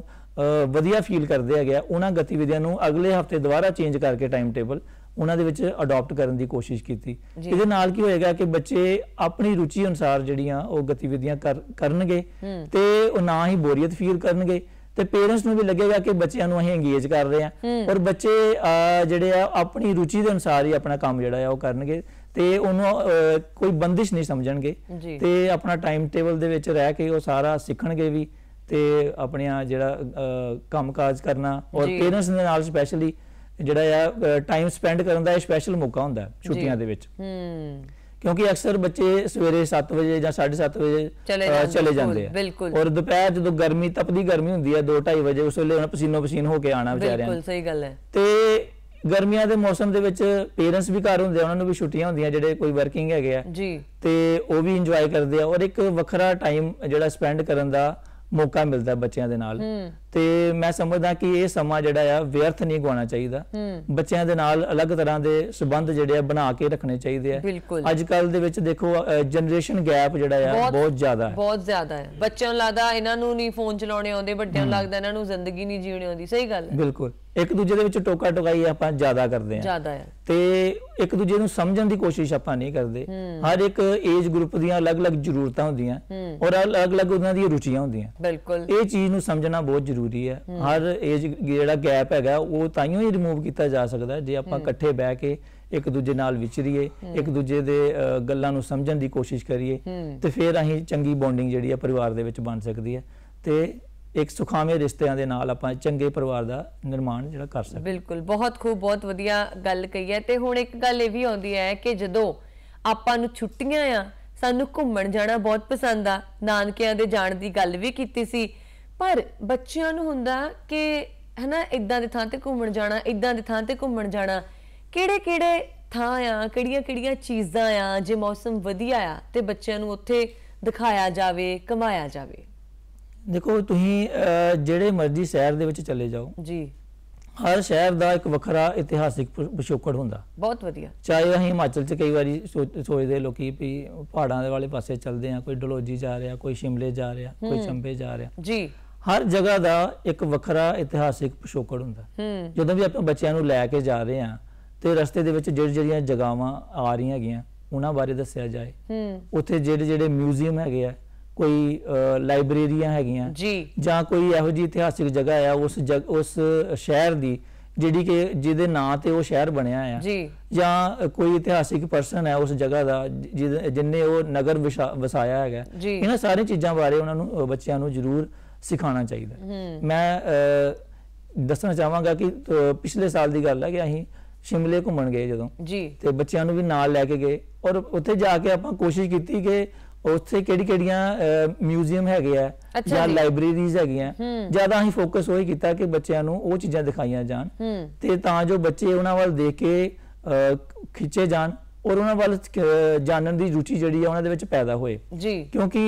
Speaker 2: ਵਧੀਆ ਫੀਲ ਕਰਦੇ ਆ ਗਿਆ ਉਹਨਾਂ ਗਤੀਵਿਧੀਆਂ ਨੂੰ ਅਗਲੇ ਹਫਤੇ ਦੁਬਾਰਾ ਚੇਂਜ ਕਰਕੇ ਟਾਈਮ ਟੇਬਲ ਉਹਨਾਂ ਦੇ ਵਿੱਚ ਅਡਾਪਟ ਕਰਨ ਦੀ ਕੋਸ਼ਿਸ਼ ਕੀਤੀ ਇਹਦੇ ਨਾਲ ਕੀ ਹੋਏਗਾ ਕਿ ਬੱਚੇ ਆਪਣੀ ਰੁਚੀ ਅਨੁਸਾਰ ਜਿਹੜੀਆਂ ਉਹ ਗਤੀਵਿਧੀਆਂ ਕਰਨਗੇ ਤੇ ਉਹ ਨਾ ਹੀ ਬੋਰੀਅਤ ਫੀਲ ਕਰਨਗੇ ਤੇ ਪੇਰੈਂਟਸ ਨੂੰ ਵੀ ਲੱਗੇਗਾ ਕਿ ਬੱਚਿਆਂ ਨੂੰ ਅਸੀਂ ਇੰਗੇਜ ਕਰ ਰਹੇ ਆ ਔਰ ਬੱਚੇ ਜਿਹੜੇ ਆ ਆਪਣੀ ਰੁਚੀ ਦੇ ਅਨੁਸਾਰ ਹੀ ਆਪਣਾ ਕੰਮ ਜਿਹੜਾ ਆ ਉਹ ਕਰਨਗੇ ਤੇ ਉਹਨੂੰ ਕੋਈ ਬੰਦਿਸ਼ ਨਹੀਂ ਸਮਝਣਗੇ ਤੇ ਆਪਣਾ ਟਾਈਮ ਟੇਬਲ ਦੇ ਵਿੱਚ ਰਹਿ ਕੇ ਉਹ ਸਾਰਾ ਸਿੱਖਣਗੇ ਵੀ ਤੇ ਆ ਜਿਹੜਾ ਕੰਮਕਾਜ ਕਰਨਾ ਔਰ ਪੇਰੈਂਟਸ ਦੇ ਨਾਲ ਸਪੈਸ਼ਲੀ ਜਿਹੜਾ ਆ ਟਾਈਮ ਸਪੈਂਡ ਕਰਨ ਦਾ ਇਹ ਸਪੈਸ਼ਲ ਮੌਕਾ ਹੁੰਦਾ ਛੁੱਟੀਆਂ ਦੇ ਵਿੱਚ
Speaker 3: ਹੂੰ
Speaker 2: ਕਿਉਂਕਿ ਅਕਸਰ ਬੱਚੇ ਸਵੇਰੇ 7 ਵਜੇ ਜਾਂ 7:30 ਵਜੇ ਚਲੇ ਜਾਂਦੇ ਆ ਔਰ ਦੁਪਹਿਰ ਜਦੋਂ ਗਰਮੀ ਤਪਦੀ ਗਰਮੀ ਹੁੰਦੀ ਹੈ 2:30 ਵਜੇ ਉਸ ਵੇਲੇ ਉਹਨਾਂ ਪਸੀਨੋ ਪਸੀਨ ਹੋ ਕੇ ਆਣਾ ਵਿਚਾਰਿਆਂ ਬਿਲਕੁਲ ਸਹੀ ਗੱਲ ਹੈ ਤੇ ਗਰਮੀਆਂ ਦੇ ਮੌਸਮ ਦੇ ਵਿੱਚ ਪੇਰੈਂਟਸ ਵੀ ਘਰ ਹੁੰਦੇ ਆ ਉਹਨਾਂ ਨੂੰ ਵੀ ਛੁੱਟੀਆਂ ਹੁੰਦੀਆਂ ਜਿਹੜੇ ਕੋਈ ਵਰਕਿੰਗ ਹੈਗੇ ਆ ਜੀ ਤੇ ਉਹ ਵੀ ਇੰਜੋਏ ਕਰਦੇ ਆ ਔਰ ਇੱਕ ਵੱਖਰਾ ਟਾਈਮ ਜਿਹੜਾ ਸਪੈਂਡ ਕਰਨ ਦਾ ਮੌਕਾ ਮਿਲਦਾ ਬੱਚਿਆਂ ਦੇ ਨਾਲ ਤੇ ਮੈਂ ਸਮਝਦਾ ਕਿ ਇਹ ਸਮਾਂ ਜਿਹੜਾ ਆ ਵਿਅਰਥ ਨਹੀਂ ਗਵਾਉਣਾ ਚਾਹੀਦਾ ਬੱਚਿਆਂ ਦੇ ਨਾਲ ਅਲੱਗ ਤਰ੍ਹਾਂ ਦੇ ਸਬੰਧ ਜਿਹੜੇ ਆ ਬਣਾ ਕੇ ਰੱਖਣੇ ਚਾਹੀਦੇ ਆ ਅੱਜ ਕੱਲ ਦੇ ਵਿੱਚ ਦੇਖੋ ਜਨਰੇਸ਼ਨ ਗੈਪ ਜਿਹੜਾ ਆ ਬਹੁਤ ਜ਼ਿਆਦਾ ਹੈ
Speaker 1: ਬਹੁਤ ਜ਼ਿਆਦਾ ਹੈ ਬੱਚਿਆਂ ਨੂੰ ਲੱਗਦਾ ਇਹਨਾਂ ਨੂੰ ਨਹੀਂ ਫੋਨ ਚਲਾਉਣੇ ਆਉਂਦੇ ਵੱਡਿਆਂ ਨੂੰ ਲੱਗਦਾ ਇਹਨਾਂ ਨੂੰ ਜ਼ਿੰਦਗੀ ਨਹੀਂ ਜੀਣੀ ਆਉਂਦੀ ਸਹੀ ਗੱਲ
Speaker 2: ਹੈ ਬਿਲਕੁਲ ਇੱਕ ਦੂਜੇ ਦੇ ਵਿੱਚ ਟੋਕਾ ਟੋਕਾਈ ਆਪਾਂ ਜ਼ਿਆਦਾ ਕਰਦੇ ਆ ਜ਼ਿਆਦਾ ਹੈ ਤੇ ਇੱਕ ਦੂਜੇ ਨੂੰ ਸਮਝਣ ਦੀ ਕੋਸ਼ਿਸ਼ ਆਪਾਂ ਨਹੀਂ ਕਰਦੇ ਹਰ ਇੱਕ ਏਜ ਗਰੁੱਪ ਦੀਆਂ ਅਲੱਗ-ਅਲੱਗ ਜ਼ਰੂਰਤਾਂ ਹੁੰਦੀਆਂ ਔਰ ਅਲੱਗ-ਅਲੱਗ ਉਹਨਾਂ ਦੀਆਂ ਰੁਚੀਆਂ ਹੁੰਦੀਆਂ ਬਿਲਕੁਲ ਇਹ ਚੀਜ਼ ਨੂੰ ਸਮਝਣਾ ਬਹੁਤ ਜ਼ਰੂਰੀ ਜ਼ਰੂਰੀ ਹੈ ਹਰ ਏਜ ਜਿਹੜਾ ਗੈਪ ਹੈਗਾ ਉਹ ਤਾਈਓ ਹੀ ਰਿਮੂਵ ਕੀਤਾ ਜਾ ਸਕਦਾ ਜੇ ਆਪਾਂ ਇਕੱਠੇ ਬਹਿ ਕੇ ਇੱਕ ਦੂਜੇ ਨਾਲ ਵਿਚਰੀਏ ਇੱਕ ਦੂਜੇ ਦੇ ਗੱਲਾਂ ਨੂੰ ਸਮਝਣ ਦੀ ਕੋਸ਼ਿਸ਼ ਕਰੀਏ ਤੇ ਫਿਰ ਅਸੀਂ ਚੰਗੀ ਬੌਂਡਿੰਗ ਜਿਹੜੀ ਹੈ ਪਰਿਵਾਰ ਦੇ ਵਿੱਚ ਬਣ ਸਕਦੀ ਹੈ ਤੇ ਇੱਕ ਸੁਖਾਵੇਂ ਰਿਸ਼ਤਿਆਂ ਦੇ ਨਾਲ ਆਪਾਂ ਚੰਗੇ ਪਰਿਵਾਰ ਦਾ ਨਿਰਮਾਣ ਜਿਹੜਾ ਕਰ ਸਕਦੇ
Speaker 1: ਬਿਲਕੁਲ ਬਹੁਤ ਖੂਬ ਬਹੁਤ ਵਧੀਆ ਗੱਲ ਕਹੀ ਹੈ ਤੇ ਹੁਣ ਇੱਕ ਗੱਲ ਇਹ ਵੀ ਆਉਂਦੀ ਹੈ ਕਿ ਜਦੋਂ ਆਪਾਂ ਨੂੰ ਛੁੱਟੀਆਂ ਆ ਸਾਨੂੰ ਘੁੰਮਣ ਜਾਣਾ ਬਹੁਤ ਪਸੰਦ ਆ ਨਾਨਕਿਆਂ ਦੇ ਜਾਣ ਦੀ ਗੱਲ ਵੀ ਕੀਤੀ ਸੀ ਪਰ ਬੱਚਿਆਂ ਨੂੰ ਹੁੰਦਾ ਕਿ ਹਨਾ ਇਦਾਂ ਦੇ ਥਾਂ ਤੇ ਘੁੰਮਣ ਜਾਣਾ ਇਦਾਂ ਦੇ ਥਾਂ ਤੇ ਘੁੰਮਣ ਜਾਣਾ ਕਿਹੜੇ ਕਿਹੜੇ ਥਾਂ ਆ ਕਿਹੜੀਆਂ ਕਿਹੜੀਆਂ ਚੀਜ਼ਾਂ ਆ ਜੇ ਮੌਸਮ ਵਧੀਆ ਆ ਤੇ ਬੱਚਿਆਂ ਨੂੰ ਉੱਥੇ ਦਿਖਾਇਆ ਜਾਵੇ ਕਮਾਇਆ ਜਾਵੇ
Speaker 2: ਦੇਖੋ ਤੁਸੀਂ ਜਿਹੜੇ ਮਰਜ਼ੀ ਸ਼ਹਿਰ ਦੇ ਵਿੱਚ ਚਲੇ ਜਾਓ ਜੀ ਹਰ ਸ਼ਹਿਰ ਦਾ ਇੱਕ ਵੱਖਰਾ ਇਤਿਹਾਸਿਕ ਪਿਛੋਕੜ ਹੁੰਦਾ ਬਹੁਤ ਵਧੀਆ ਚਾਹੇ ਅਸੀਂ ਹਿਮਾਚਲ 'ਚ ਕਈ ਵਾਰੀ ਸੋਚਦੇ ਲੋਕੀ ਵੀ ਪਹਾੜਾਂ ਦੇ ਵਾਲੇ ਪਾਸੇ ਚੱਲਦੇ ਆ ਕੋਈ ਡਲੋਜੀ ਜਾ ਰਿਹਾ ਕੋਈ ਸ਼ਿਮਲੇ ਜਾ ਰਿਹਾ ਕੋਈ ਚੰਬੇ ਜਾ ਰਿਹਾ ਜੀ ਹਰ ਜਗ੍ਹਾ ਦਾ ਇੱਕ ਵੱਖਰਾ ਇਤਿਹਾਸਿਕ ਪਿਛੋਕੜ ਹੁੰਦਾ ਜਦੋਂ ਵੀ ਆਪਾਂ ਬੱਚਿਆਂ ਨੂੰ ਲੈ ਕੇ ਜਾ ਰਹੇ ਆ ਤੇ ਰਸਤੇ ਦੇ ਵਿੱਚ ਜਿਹੜੀ ਜਿਹੜੀਆਂ ਜਗਾਵਾਂ ਆ ਰਹੀਆਂ ਹੈਗੀਆਂ ਉਹਨਾਂ ਬਾਰੇ ਦੱਸਿਆ ਜਾਏ ਉੱਥੇ ਜਿਹੜੇ ਜਿਹੜੇ ਮਿਊਜ਼ੀਅਮ ਹੈਗੇ ਆ ਕੋਈ ਲਾਇਬ੍ਰੇਰੀਆਂ ਹੈਗੀਆਂ ਜਾਂ ਕੋਈ ਇਹੋ ਜੀ ਇਤਿਹਾਸਿਕ ਜਗ੍ਹਾ ਆ ਉਸ ਉਸ ਸ਼ਹਿਰ ਦੀ ਜਿਹੜੀ ਕਿ ਜਿਹਦੇ ਨਾਂ ਤੇ ਉਹ ਸ਼ਹਿਰ ਬਣਿਆ ਆ ਜਾਂ ਕੋਈ ਇਤਿਹਾਸਿਕ ਪਰਸਨ ਹੈ ਉਸ ਜਗ੍ਹਾ ਦਾ ਜਿਹਨੇ ਉਹ ਨਗਰ ਵਸਾਇਆ ਹੈਗਾ ਇਹਨਾਂ ਸਾਰੀਆਂ ਚੀਜ਼ਾਂ ਬਾਰੇ ਉਹਨਾਂ ਨੂੰ ਬੱਚਿਆਂ ਨੂੰ ਜ਼ਰੂਰ ਸਿਖਾਉਣਾ ਚਾਹੀਦਾ ਮੈਂ ਦੱਸਣਾ ਚਾਹਾਂਗਾ ਕਿ ਪਿਛਲੇ ਸਾਲ ਦੀ ਗੱਲ ਹੈ ਕਿ ਅਸੀਂ ਸ਼ਿਮਲੇ ਘੁੰਮਣ ਗਏ ਜਦੋਂ ਜੀ ਤੇ ਬੱਚਿਆਂ ਨੂੰ ਵੀ ਨਾਲ ਲੈ ਕੇ ਗਏ ਔਰ ਉੱਥੇ ਜਾ ਕੇ ਆਪਾਂ ਕੋਸ਼ਿਸ਼ ਕੀਤੀ ਕਿ ਉੱਥੇ ਕਿਹੜੀ-ਕਿਹੜੀਆਂ ਮਿਊਜ਼ੀਅਮ ਹੈਗੇ ਆ ਜਾਂ ਲਾਇਬ੍ਰੇਰੀਜ਼ ਹੈਗੀਆਂ ਜਿਆਦਾ ਅਸੀਂ ਫੋਕਸ ਉਹੀ ਕੀਤਾ ਕਿ ਬੱਚਿਆਂ ਨੂੰ ਉਹ ਚੀਜ਼ਾਂ ਦਿਖਾਈਆਂ ਜਾਣ ਤੇ ਤਾਂ ਜੋ ਬੱਚੇ ਉਹਨਾਂ ਵੱਲ ਦੇਖ ਕੇ ਖਿੱਚੇ ਜਾਣ ਔਰ ਉਹਨਾਂ ਵੱਲ ਜਾਣਨ ਦੀ ਰੁਚੀ ਜਿਹੜੀ ਆ ਉਹਨਾਂ ਦੇ ਵਿੱਚ ਪੈਦਾ ਹੋਏ ਜੀ ਕਿਉਂਕਿ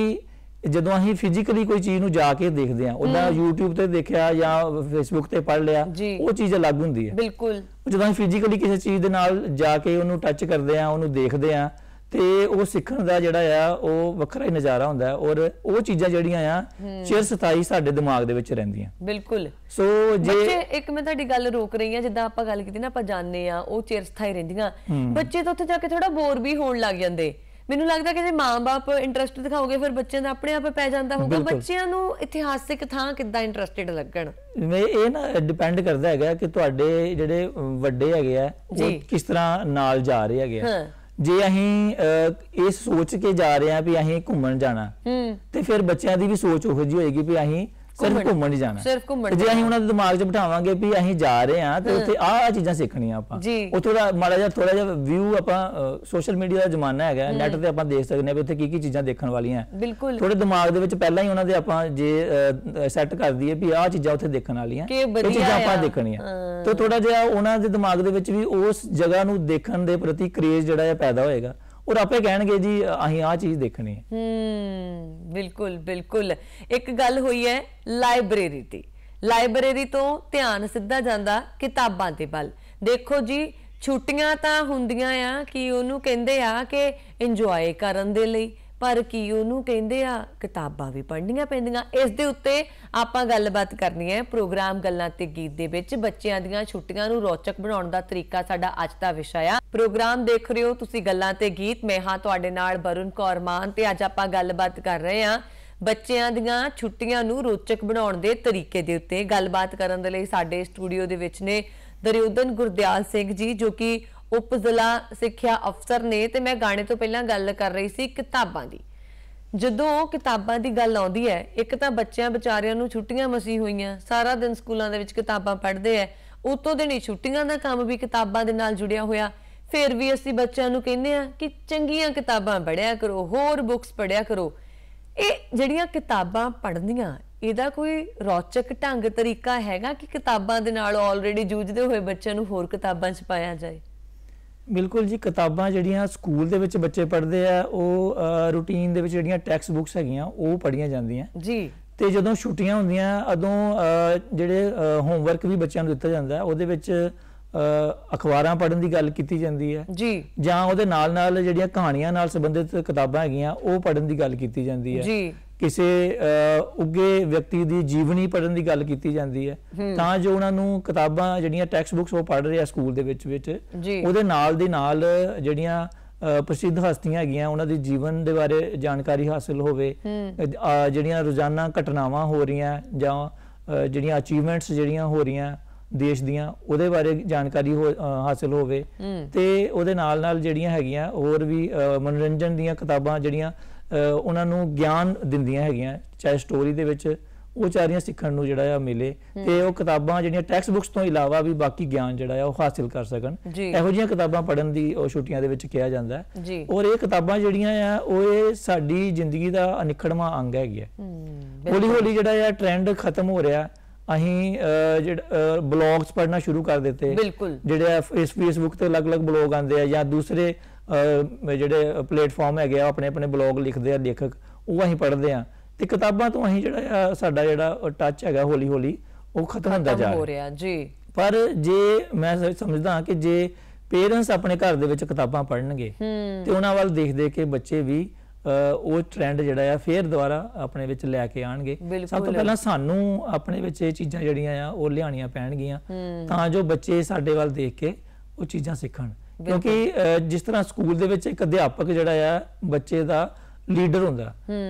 Speaker 2: ਜਦੋਂ ਅਸੀਂ ਫਿਜ਼ੀਕਲੀ ਕੋਈ ਚੀਜ਼ ਨੂੰ ਜਾ ਕੇ ਦੇਖਦੇ ਆ ਉਹਦਾ YouTube ਤੇ ਦੇਖਿਆ ਜਾਂ Facebook ਤੇ ਪੜ ਲਿਆ ਉਹ ਚੀਜ਼ ਅਲੱਗ ਹੁੰਦੀ ਹੈ ਬਿਲਕੁਲ ਜਦੋਂ ਅਸੀਂ ਫਿਜ਼ੀਕਲੀ ਕਿਸੇ ਚੀਜ਼ ਦੇ ਨਾਲ ਜਾ ਕੇ ਉਹਨੂੰ ਟੱਚ ਕਰਦੇ ਆ ਉਹਨੂੰ ਦੇਖਦੇ ਆ ਤੇ ਉਹ ਸਿੱਖਣ ਦਾ ਜਿਹੜਾ ਆ ਉਹ ਵੱਖਰਾ ਹੀ ਨਜ਼ਾਰਾ ਹੁੰਦਾ ਔਰ ਉਹ ਚੀਜ਼ਾਂ ਜਿਹੜੀਆਂ ਆ ਚਿਰ ਸਤਾਈ ਸਾਡੇ ਦਿਮਾਗ ਦੇ ਵਿੱਚ ਰਹਿੰਦੀਆਂ ਬਿਲਕੁਲ ਸੋ ਜੇ ਬੱਚੇ
Speaker 1: ਇੱਕ ਮੈਂ ਤੁਹਾਡੀ ਗੱਲ ਰੋਕ ਰਹੀ ਆ ਜਿੱਦਾਂ ਆਪਾਂ ਗੱਲ ਕੀਤੀ ਨਾ ਆਪਾਂ ਜਾਣਦੇ ਆ ਉਹ ਚਿਰ ਸਤਾਈ ਰਹਿੰਦੀਆਂ ਬੱਚੇ ਤਾਂ ਉੱਥੇ ਜਾ ਕੇ ਥੋੜਾ ਬੋਰ ਵੀ ਹੋਣ ਲੱਗ ਜਾਂਦੇ ਮੈਨੂੰ ਲੱਗਦਾ ਕਿ ਜੇ ਮਾਪੇ ਇੰਟਰਸਟ ਦਿਖਾਓਗੇ ਫਿਰ ਬੱਚਿਆਂ ਦਾ ਆਪਣੇ ਆਪ ਪੈ ਜਾਂਦਾ ਹੋਊਗਾ ਬੱਚਿਆਂ ਨੂੰ ਇਤਿਹਾਸਿਕ ਥਾਂ ਕਿੱਦਾਂ ਇੰਟਰਸਟਿਡ ਲੱਗਣ
Speaker 2: ਮੈਂ ਇਹ ਨਾ ਡਿਪੈਂਡ ਕਰਦਾ ਹੈਗਾ ਕਿ ਤੁਹਾਡੇ ਜਿਹੜੇ ਵੱਡੇ ਹੈਗੇ ਆ ਉਹ ਕਿਸ ਤਰ੍ਹਾਂ ਨਾਲ ਜਾ ਰਹੇ ਹੈਗੇ ਆ ਜੇ ਅਸੀਂ ਇਹ ਸੋਚ ਕੇ ਜਾ ਰਹੇ ਆ ਵੀ ਅਸੀਂ ਘੁੰਮਣ ਜਾਣਾ ਤੇ ਫਿਰ ਬੱਚਿਆਂ ਦੀ ਵੀ ਸੋਚ ਉਹੋ ਜੀ ਹੋਏਗੀ ਵੀ ਅਸੀਂ ਸਿਰਫ ਘੁੰਮਣ ਹੀ ਜਾਣਾ ਸਿਰਫ ਘੁੰਮਣ ਜੇ ਅਸੀਂ ਉਹਨਾਂ ਦੇ ਦਿਮਾਗ 'ਚ ਬਿਠਾਵਾਂਗੇ ਵੀ ਅਸੀਂ ਜਾ ਰਹੇ ਹਾਂ ਤੇ ਉੱਥੇ ਆਹ ਚੀਜ਼ਾਂ ਸਿੱਖਣੀਆਂ ਆਪਾਂ ਉੱਥੋਂ ਦਾ ਮਾੜਾ ਜਿਹਾ ਥੋੜਾ ਜਿਹਾ ਵਿਊ ਆਪਾਂ ਸੋਸ਼ਲ ਮੀਡੀਆ ਦਾ ਜ਼ਮਾਨਾ ਹੈਗਾ ਨੈਟ ਤੇ ਆਪਾਂ ਦੇਖ ਸਕਦੇ ਹਾਂ ਵੀ ਉੱਥੇ ਕੀ ਕੀ ਚੀਜ਼ਾਂ ਦੇਖਣ ਵਾਲੀਆਂ ਬਿਲਕੁਲ ਥੋੜੇ ਦਿਮਾਗ ਦੇ ਵਿੱਚ ਪਹਿਲਾਂ ਹੀ ਉਹਨਾਂ ਦੇ ਆਪਾਂ ਜੇ ਸੈੱਟ ਕਰ ਦਈਏ ਵੀ ਆਹ ਚੀਜ਼ਾਂ ਉੱਥੇ ਦੇਖਣ ਵਾਲੀਆਂ ਇਹ ਚੀਜ਼ਾਂ ਆਪਾਂ ਦੇਖਣੀਆਂ ਤੇ ਥੋੜਾ ਜਿਹਾ ਉਹਨਾਂ ਦੇ ਦਿਮਾਗ ਦੇ ਵਿੱਚ ਵੀ ਉਸ ਜਗ੍ਹਾ ਨੂੰ ਦੇਖਣ ਦੇ ਪ੍ਰਤੀ ਕਰੇਜ਼ ਜਿਹੜਾ ਹੈ ਪੈਦਾ ਹੋਏਗਾ ਔਰ ਆਪੇ ਕਹਿਣਗੇ ਜੀ ਅਸੀਂ ਆ ਚੀਜ਼ ਦੇਖਣੀ ਹੈ
Speaker 1: ਹੂੰ ਬਿਲਕੁਲ ਬਿਲਕੁਲ ਇੱਕ ਗੱਲ ਹੋਈ ਹੈ ਲਾਇਬ੍ਰੇਰੀ ਦੀ ਲਾਇਬ੍ਰੇਰੀ ਤੋਂ ਧਿਆਨ ਸਿੱਧਾ ਜਾਂਦਾ ਕਿਤਾਬਾਂ ਦੇ ਵੱਲ ਦੇਖੋ ਜੀ ਛੁੱਟੀਆਂ ਤਾਂ ਹੁੰਦੀਆਂ ਆ ਕਿ ਉਹਨੂੰ ਕਹਿੰਦੇ ਆ ਕਿ ਇੰਜੋਏ ਕਰਨ ਦੇ ਲਈ ਪਰ ਕੀ ਉਹਨੂੰ ਕਹਿੰਦੇ ਆ ਕਿਤਾਬਾਂ ਵੀ ਪੜ੍ਹਨੀਆਂ ਪੈਂਦੀਆਂ ਇਸ ਦੇ ਉੱਤੇ ਆਪਾਂ ਗੱਲਬਾਤ ਕਰਨੀ ਹੈ ਪ੍ਰੋਗਰਾਮ ਗੱਲਾਂ ਤੇ ਗੀਤ ਦੇ ਵਿੱਚ ਬੱਚਿਆਂ ਦੀਆਂ ਛੁੱਟੀਆਂ ਨੂੰ ਰੌਚਕ ਬਣਾਉਣ ਦਾ ਤਰੀਕਾ ਸਾਡਾ ਅੱਜ ਦਾ ਵਿਸ਼ਾ ਆ ਪ੍ਰੋਗਰਾਮ ਦੇਖ ਰਹੇ ਹੋ ਤੁਸੀਂ ਗੱਲਾਂ ਤੇ ਗੀਤ ਮੈਂ ਹਾਂ ਤੁਹਾਡੇ ਨਾਲ ਬਰੁਨ ਕੌਰ ਮਾਨ ਤੇ ਅੱਜ ਆਪਾਂ ਗੱਲਬਾਤ ਕਰ ਰਹੇ ਆ ਬੱਚਿਆਂ ਦੀਆਂ ਛੁੱਟੀਆਂ ਨੂੰ ਰੋਚਕ ਬਣਾਉਣ ਦੇ ਤਰੀਕੇ ਦੇ ਉੱਤੇ ਗੱਲਬਾਤ ਕਰਨ ਦੇ ਲਈ ਸਾਡੇ ਸਟੂਡੀਓ ਦੇ ਵਿੱਚ ਨੇ ਦਰਯੋਦਨ ਗੁਰਦਿਆਲ ਸਿੰਘ ਜੀ ਜੋ ਕਿ ਉਪ ਜ਼ਿਲ੍ਹਾ ਸਿੱਖਿਆ ਅਫਸਰ ਨੇ ਤੇ ਮੈਂ ਗਾਣੇ ਤੋਂ ਪਹਿਲਾਂ ਗੱਲ ਕਰ ਰਹੀ ਸੀ ਕਿਤਾਬਾਂ ਦੀ ਜਦੋਂ ਕਿਤਾਬਾਂ ਦੀ ਗੱਲ ਆਉਂਦੀ ਹੈ ਇੱਕ ਤਾਂ ਬੱਚਿਆਂ ਵਿਚਾਰਿਆਂ ਨੂੰ ਛੁੱਟੀਆਂ ਮਸੀ ਹੋਈਆਂ ਸਾਰਾ ਦਿਨ ਸਕੂਲਾਂ ਦੇ ਵਿੱਚ ਕਿਤਾਬਾਂ ਪੜ੍ਹਦੇ ਐ ਉਤੋਂ ਦੇ ਨਹੀਂ ਛੁੱਟੀਆਂ ਦਾ ਕੰਮ ਵੀ ਕਿਤਾਬਾਂ ਦੇ ਨਾਲ ਜੁੜਿਆ ਹੋਇਆ ਫਿਰ ਵੀ ਅਸੀਂ ਬੱਚਿਆਂ ਨੂੰ ਕਹਿੰਦੇ ਆ ਕਿ ਚੰਗੀਆਂ ਕਿਤਾਬਾਂ ਪੜ੍ਹਿਆ ਕਰੋ ਹੋਰ ਬੁੱਕਸ ਪੜ੍ਹਿਆ ਕਰੋ ਇਹ ਜਿਹੜੀਆਂ ਕਿਤਾਬਾਂ ਪੜ੍ਹਨੀਆਂ ਇਹਦਾ ਕੋਈ ਰੌਚਕ ਢੰਗ ਤਰੀਕਾ ਹੈਗਾ ਕਿ ਕਿਤਾਬਾਂ ਦੇ ਨਾਲ ਆਲਰੇਡੀ ਜੂਝਦੇ ਹੋਏ ਬੱਚਿਆਂ ਨੂੰ ਹੋਰ ਕਿਤਾਬਾਂ 'ਚ ਪਾਇਆ ਜਾਏ
Speaker 2: ਬਿਲਕੁਲ ਜੀ ਕਿਤਾਬਾਂ ਜਿਹੜੀਆਂ ਸਕੂਲ ਦੇ ਵਿੱਚ ਬੱਚੇ ਪੜ੍ਹਦੇ ਆ ਉਹ ਰੂਟੀਨ ਦੇ ਵਿੱਚ ਜਿਹੜੀਆਂ ਟੈਕਸਟ ਬੁੱਕਸ ਹੈਗੀਆਂ ਉਹ ਪੜ੍ਹੀਆਂ ਜਾਂਦੀਆਂ ਜੀ ਤੇ ਜਦੋਂ ਛੁੱਟੀਆਂ ਹੁੰਦੀਆਂ ਉਦੋਂ ਜਿਹੜੇ ਹੋਮਵਰਕ ਵੀ ਬੱਚਿਆਂ ਨੂੰ ਦਿੱਤਾ ਜਾਂਦਾ ਉਹਦੇ ਵਿੱਚ ਅਖਬਾਰਾਂ ਪੜ੍ਹਨ ਦੀ ਗੱਲ ਕੀਤੀ ਜਾਂਦੀ ਹੈ ਜੀ ਜਾਂ ਉਹਦੇ ਨਾਲ ਨਾਲ ਜਿਹੜੀਆਂ ਕਹਾਣੀਆਂ ਨਾਲ ਸੰਬੰਧਿਤ ਕਿਤਾਬਾਂ ਹੈਗੀਆਂ ਉਹ ਪੜ੍ਹਨ ਦੀ ਗੱਲ ਕੀਤੀ ਜਾਂਦੀ ਹੈ ਜੀ ਕਿਸੇ ਉੱਗੇ ਵਿਅਕਤੀ ਦੀ ਜੀਵਨੀ ਪੜਨ ਦੀ ਗੱਲ ਕੀਤੀ ਜਾਂਦੀ ਹੈ ਤਾਂ ਜੋ ਉਹਨਾਂ ਨੂੰ ਕਿਤਾਬਾਂ ਜਿਹੜੀਆਂ ਟੈਕਸਟ ਬੁੱਕਸ ਉਹ ਪੜ ਰਿਹਾ ਆ ਸਕੂਲ ਦੇ ਵਿੱਚ ਵਿੱਚ ਉਹਦੇ ਨਾਲ ਦੇ ਨਾਲ ਜਿਹੜੀਆਂ ਪ੍ਰਸਿੱਧ ਹਸਤੀਆਂ ਹੈਗੀਆਂ ਉਹਨਾਂ ਦੇ ਜੀਵਨ ਦੇ ਬਾਰੇ ਜਾਣਕਾਰੀ ਹਾਸਲ ਹੋਵੇ ਜਿਹੜੀਆਂ ਰੋਜ਼ਾਨਾ ਘਟਨਾਵਾਂ ਹੋ ਰਹੀਆਂ ਜਾਂ ਜਿਹੜੀਆਂ ਅਚੀਵਮੈਂਟਸ ਜਿਹੜੀਆਂ ਹੋ ਰਹੀਆਂ ਦੇਸ਼ ਦੀਆਂ ਉਹਦੇ ਬਾਰੇ ਜਾਣਕਾਰੀ ਹਾਸਲ ਹੋਵੇ ਤੇ ਉਹਦੇ ਨਾਲ ਨਾਲ ਜਿਹੜੀਆਂ ਹੈਗੀਆਂ ਹੋਰ ਵੀ ਮਨੋਰੰਜਨ ਦੀਆਂ ਕਿਤਾਬਾਂ ਜਿਹੜੀਆਂ ਉਹਨਾਂ ਨੂੰ ਗਿਆਨ ਦਿੰਦੀਆਂ ਹੈਗੀਆਂ ਚਾਹੇ ਸਟੋਰੀ ਦੇ ਵਿੱਚ ਉਹ ਚਾਰੀਆਂ ਸਿੱਖਣ ਨੂੰ ਜਿਹੜਾ ਆ ਮਿਲੇ ਤੇ ਉਹ ਕਿਤਾਬਾਂ ਜਿਹੜੀਆਂ ਟੈਕਸਟ ਬੁੱਕਸ ਤੋਂ ਇਲਾਵਾ ਵੀ ਬਾਕੀ ਗਿਆਨ ਜਿਹੜਾ ਆ ਉਹ ਹਾਸਿਲ ਕਰ ਸਕਣ ਇਹੋ ਜਿਹੀਆਂ ਕਿਤਾਬਾਂ ਪੜਨ ਦੀ ਉਹ ਛੁੱਟੀਆਂ ਦੇ ਵਿੱਚ ਕਿਹਾ ਜਾਂਦਾ
Speaker 3: ਹੈ ਔਰ ਇਹ
Speaker 2: ਕਿਤਾਬਾਂ ਜਿਹੜੀਆਂ ਆ ਉਹ ਇਹ ਸਾਡੀ ਜ਼ਿੰਦਗੀ ਦਾ ਅਨਿਖੜਵਾ ਅੰਗ ਹੈਗੀ ਹੈ ਹੌਲੀ ਹੌਲੀ ਜਿਹੜਾ ਆ ਟ੍ਰੈਂਡ ਖਤਮ ਹੋ ਰਿਹਾ ਅਸੀਂ ਜਿਹੜਾ ਬਲੌਗਸ ਪੜਨਾ ਸ਼ੁਰੂ ਕਰ ਦਿੱਤੇ ਜਿਹੜੇ ਇਸ ਫੇਸਬੁੱਕ ਤੇ ਅਲੱਗ-ਅਲੱਗ ਬਲੌਗ ਆਉਂਦੇ ਆ ਜਾਂ ਦੂਸਰੇ ਜਿਹੜੇ ਪਲੇਟਫਾਰਮ ਹੈਗੇ ਆ ਆਪਣੇ ਆਪਣੇ ਬਲੌਗ ਲਿਖਦੇ ਆ ਲੇਖਕ ਉਹ ਅਸੀਂ ਪੜ੍ਹਦੇ ਆ ਤੇ ਕਿਤਾਬਾਂ ਤੋਂ ਅਸੀਂ ਜਿਹੜਾ ਸਾਡਾ ਜਿਹੜਾ ਟੱਚ ਹੈਗਾ ਹੌਲੀ ਹੌਲੀ ਉਹ ਖਤਮ ਹੁੰਦਾ ਜਾ ਰਿਹਾ ਜੀ ਪਰ ਜੇ ਮੈਂ ਸਮਝਦਾ ਕਿ ਜੇ ਪੇਰੈਂਟਸ ਆਪਣੇ ਘਰ ਦੇ ਵਿੱਚ ਕਿਤਾਬਾਂ ਪੜ੍ਹਨਗੇ ਤੇ ਉਹਨਾਂ ਵੱਲ ਦੇਖ ਦੇ ਕੇ ਬੱਚੇ ਵੀ ਉਹ ਟ੍ਰੈਂਡ ਜਿਹੜਾ ਆ ਫੇਰ ਦੁਬਾਰਾ ਆਪਣੇ ਵਿੱਚ ਲੈ ਕੇ ਆਣਗੇ ਸਭ ਤੋਂ ਪਹਿਲਾਂ ਸਾਨੂੰ ਆਪਣੇ ਵਿੱਚ ਇਹ ਚੀਜ਼ਾਂ ਜਿਹੜੀਆਂ ਆ ਉਹ ਲਿਆਣੀਆਂ ਪੈਣਗੀਆਂ ਤਾਂ ਜੋ ਬੱਚੇ ਸਾਡੇ ਵੱਲ ਦੇਖ ਕੇ ਉਹ ਚੀਜ਼ਾਂ ਸਿੱਖਣ ਕਿਉਂਕਿ ਜਿਸ ਤਰ੍ਹਾਂ ਸਕੂਲ ਦੇ ਵਿੱਚ ਇੱਕ ਅਧਿਆਪਕ ਜਿਹੜਾ ਆ ਬੱਚੇ ਦਾ ਲੀਡਰ ਹੁੰਦਾ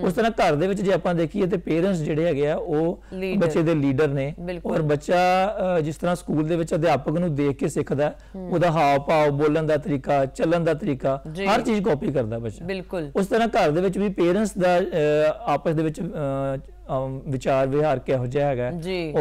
Speaker 2: ਉਸ ਤਰ੍ਹਾਂ ਘਰ ਦੇ ਵਿੱਚ ਜੇ ਆਪਾਂ ਦੇਖੀਏ ਤੇ ਪੇਰੈਂਟਸ ਜਿਹੜੇ ਹੈਗੇ ਆ ਉਹ ਬੱਚੇ ਦੇ ਲੀਡਰ ਨੇ ਔਰ ਬੱਚਾ ਜਿਸ ਤਰ੍ਹਾਂ ਸਕੂਲ ਦੇ ਵਿੱਚ ਅਧਿਆਪਕ ਨੂੰ ਦੇਖ ਕੇ ਸਿੱਖਦਾ ਉਹਦਾ ਹਾਵ ਭਾਵ ਬੋਲਣ ਦਾ ਤਰੀਕਾ ਚੱਲਣ ਦਾ ਤਰੀਕਾ ਹਰ ਚੀਜ਼ ਕਾਪੀ ਕਰਦਾ ਬੱਚਾ ਉਸ ਤਰ੍ਹਾਂ ਘਰ ਦੇ ਵਿੱਚ ਵੀ ਪੇਰੈਂਟਸ ਦਾ ਆਪਸ ਦੇ ਵਿੱਚ ਵਿਚਾਰ ਵਿਹਾਰ ਕਿਹੋ ਜਿਹਾ ਹੈਗਾ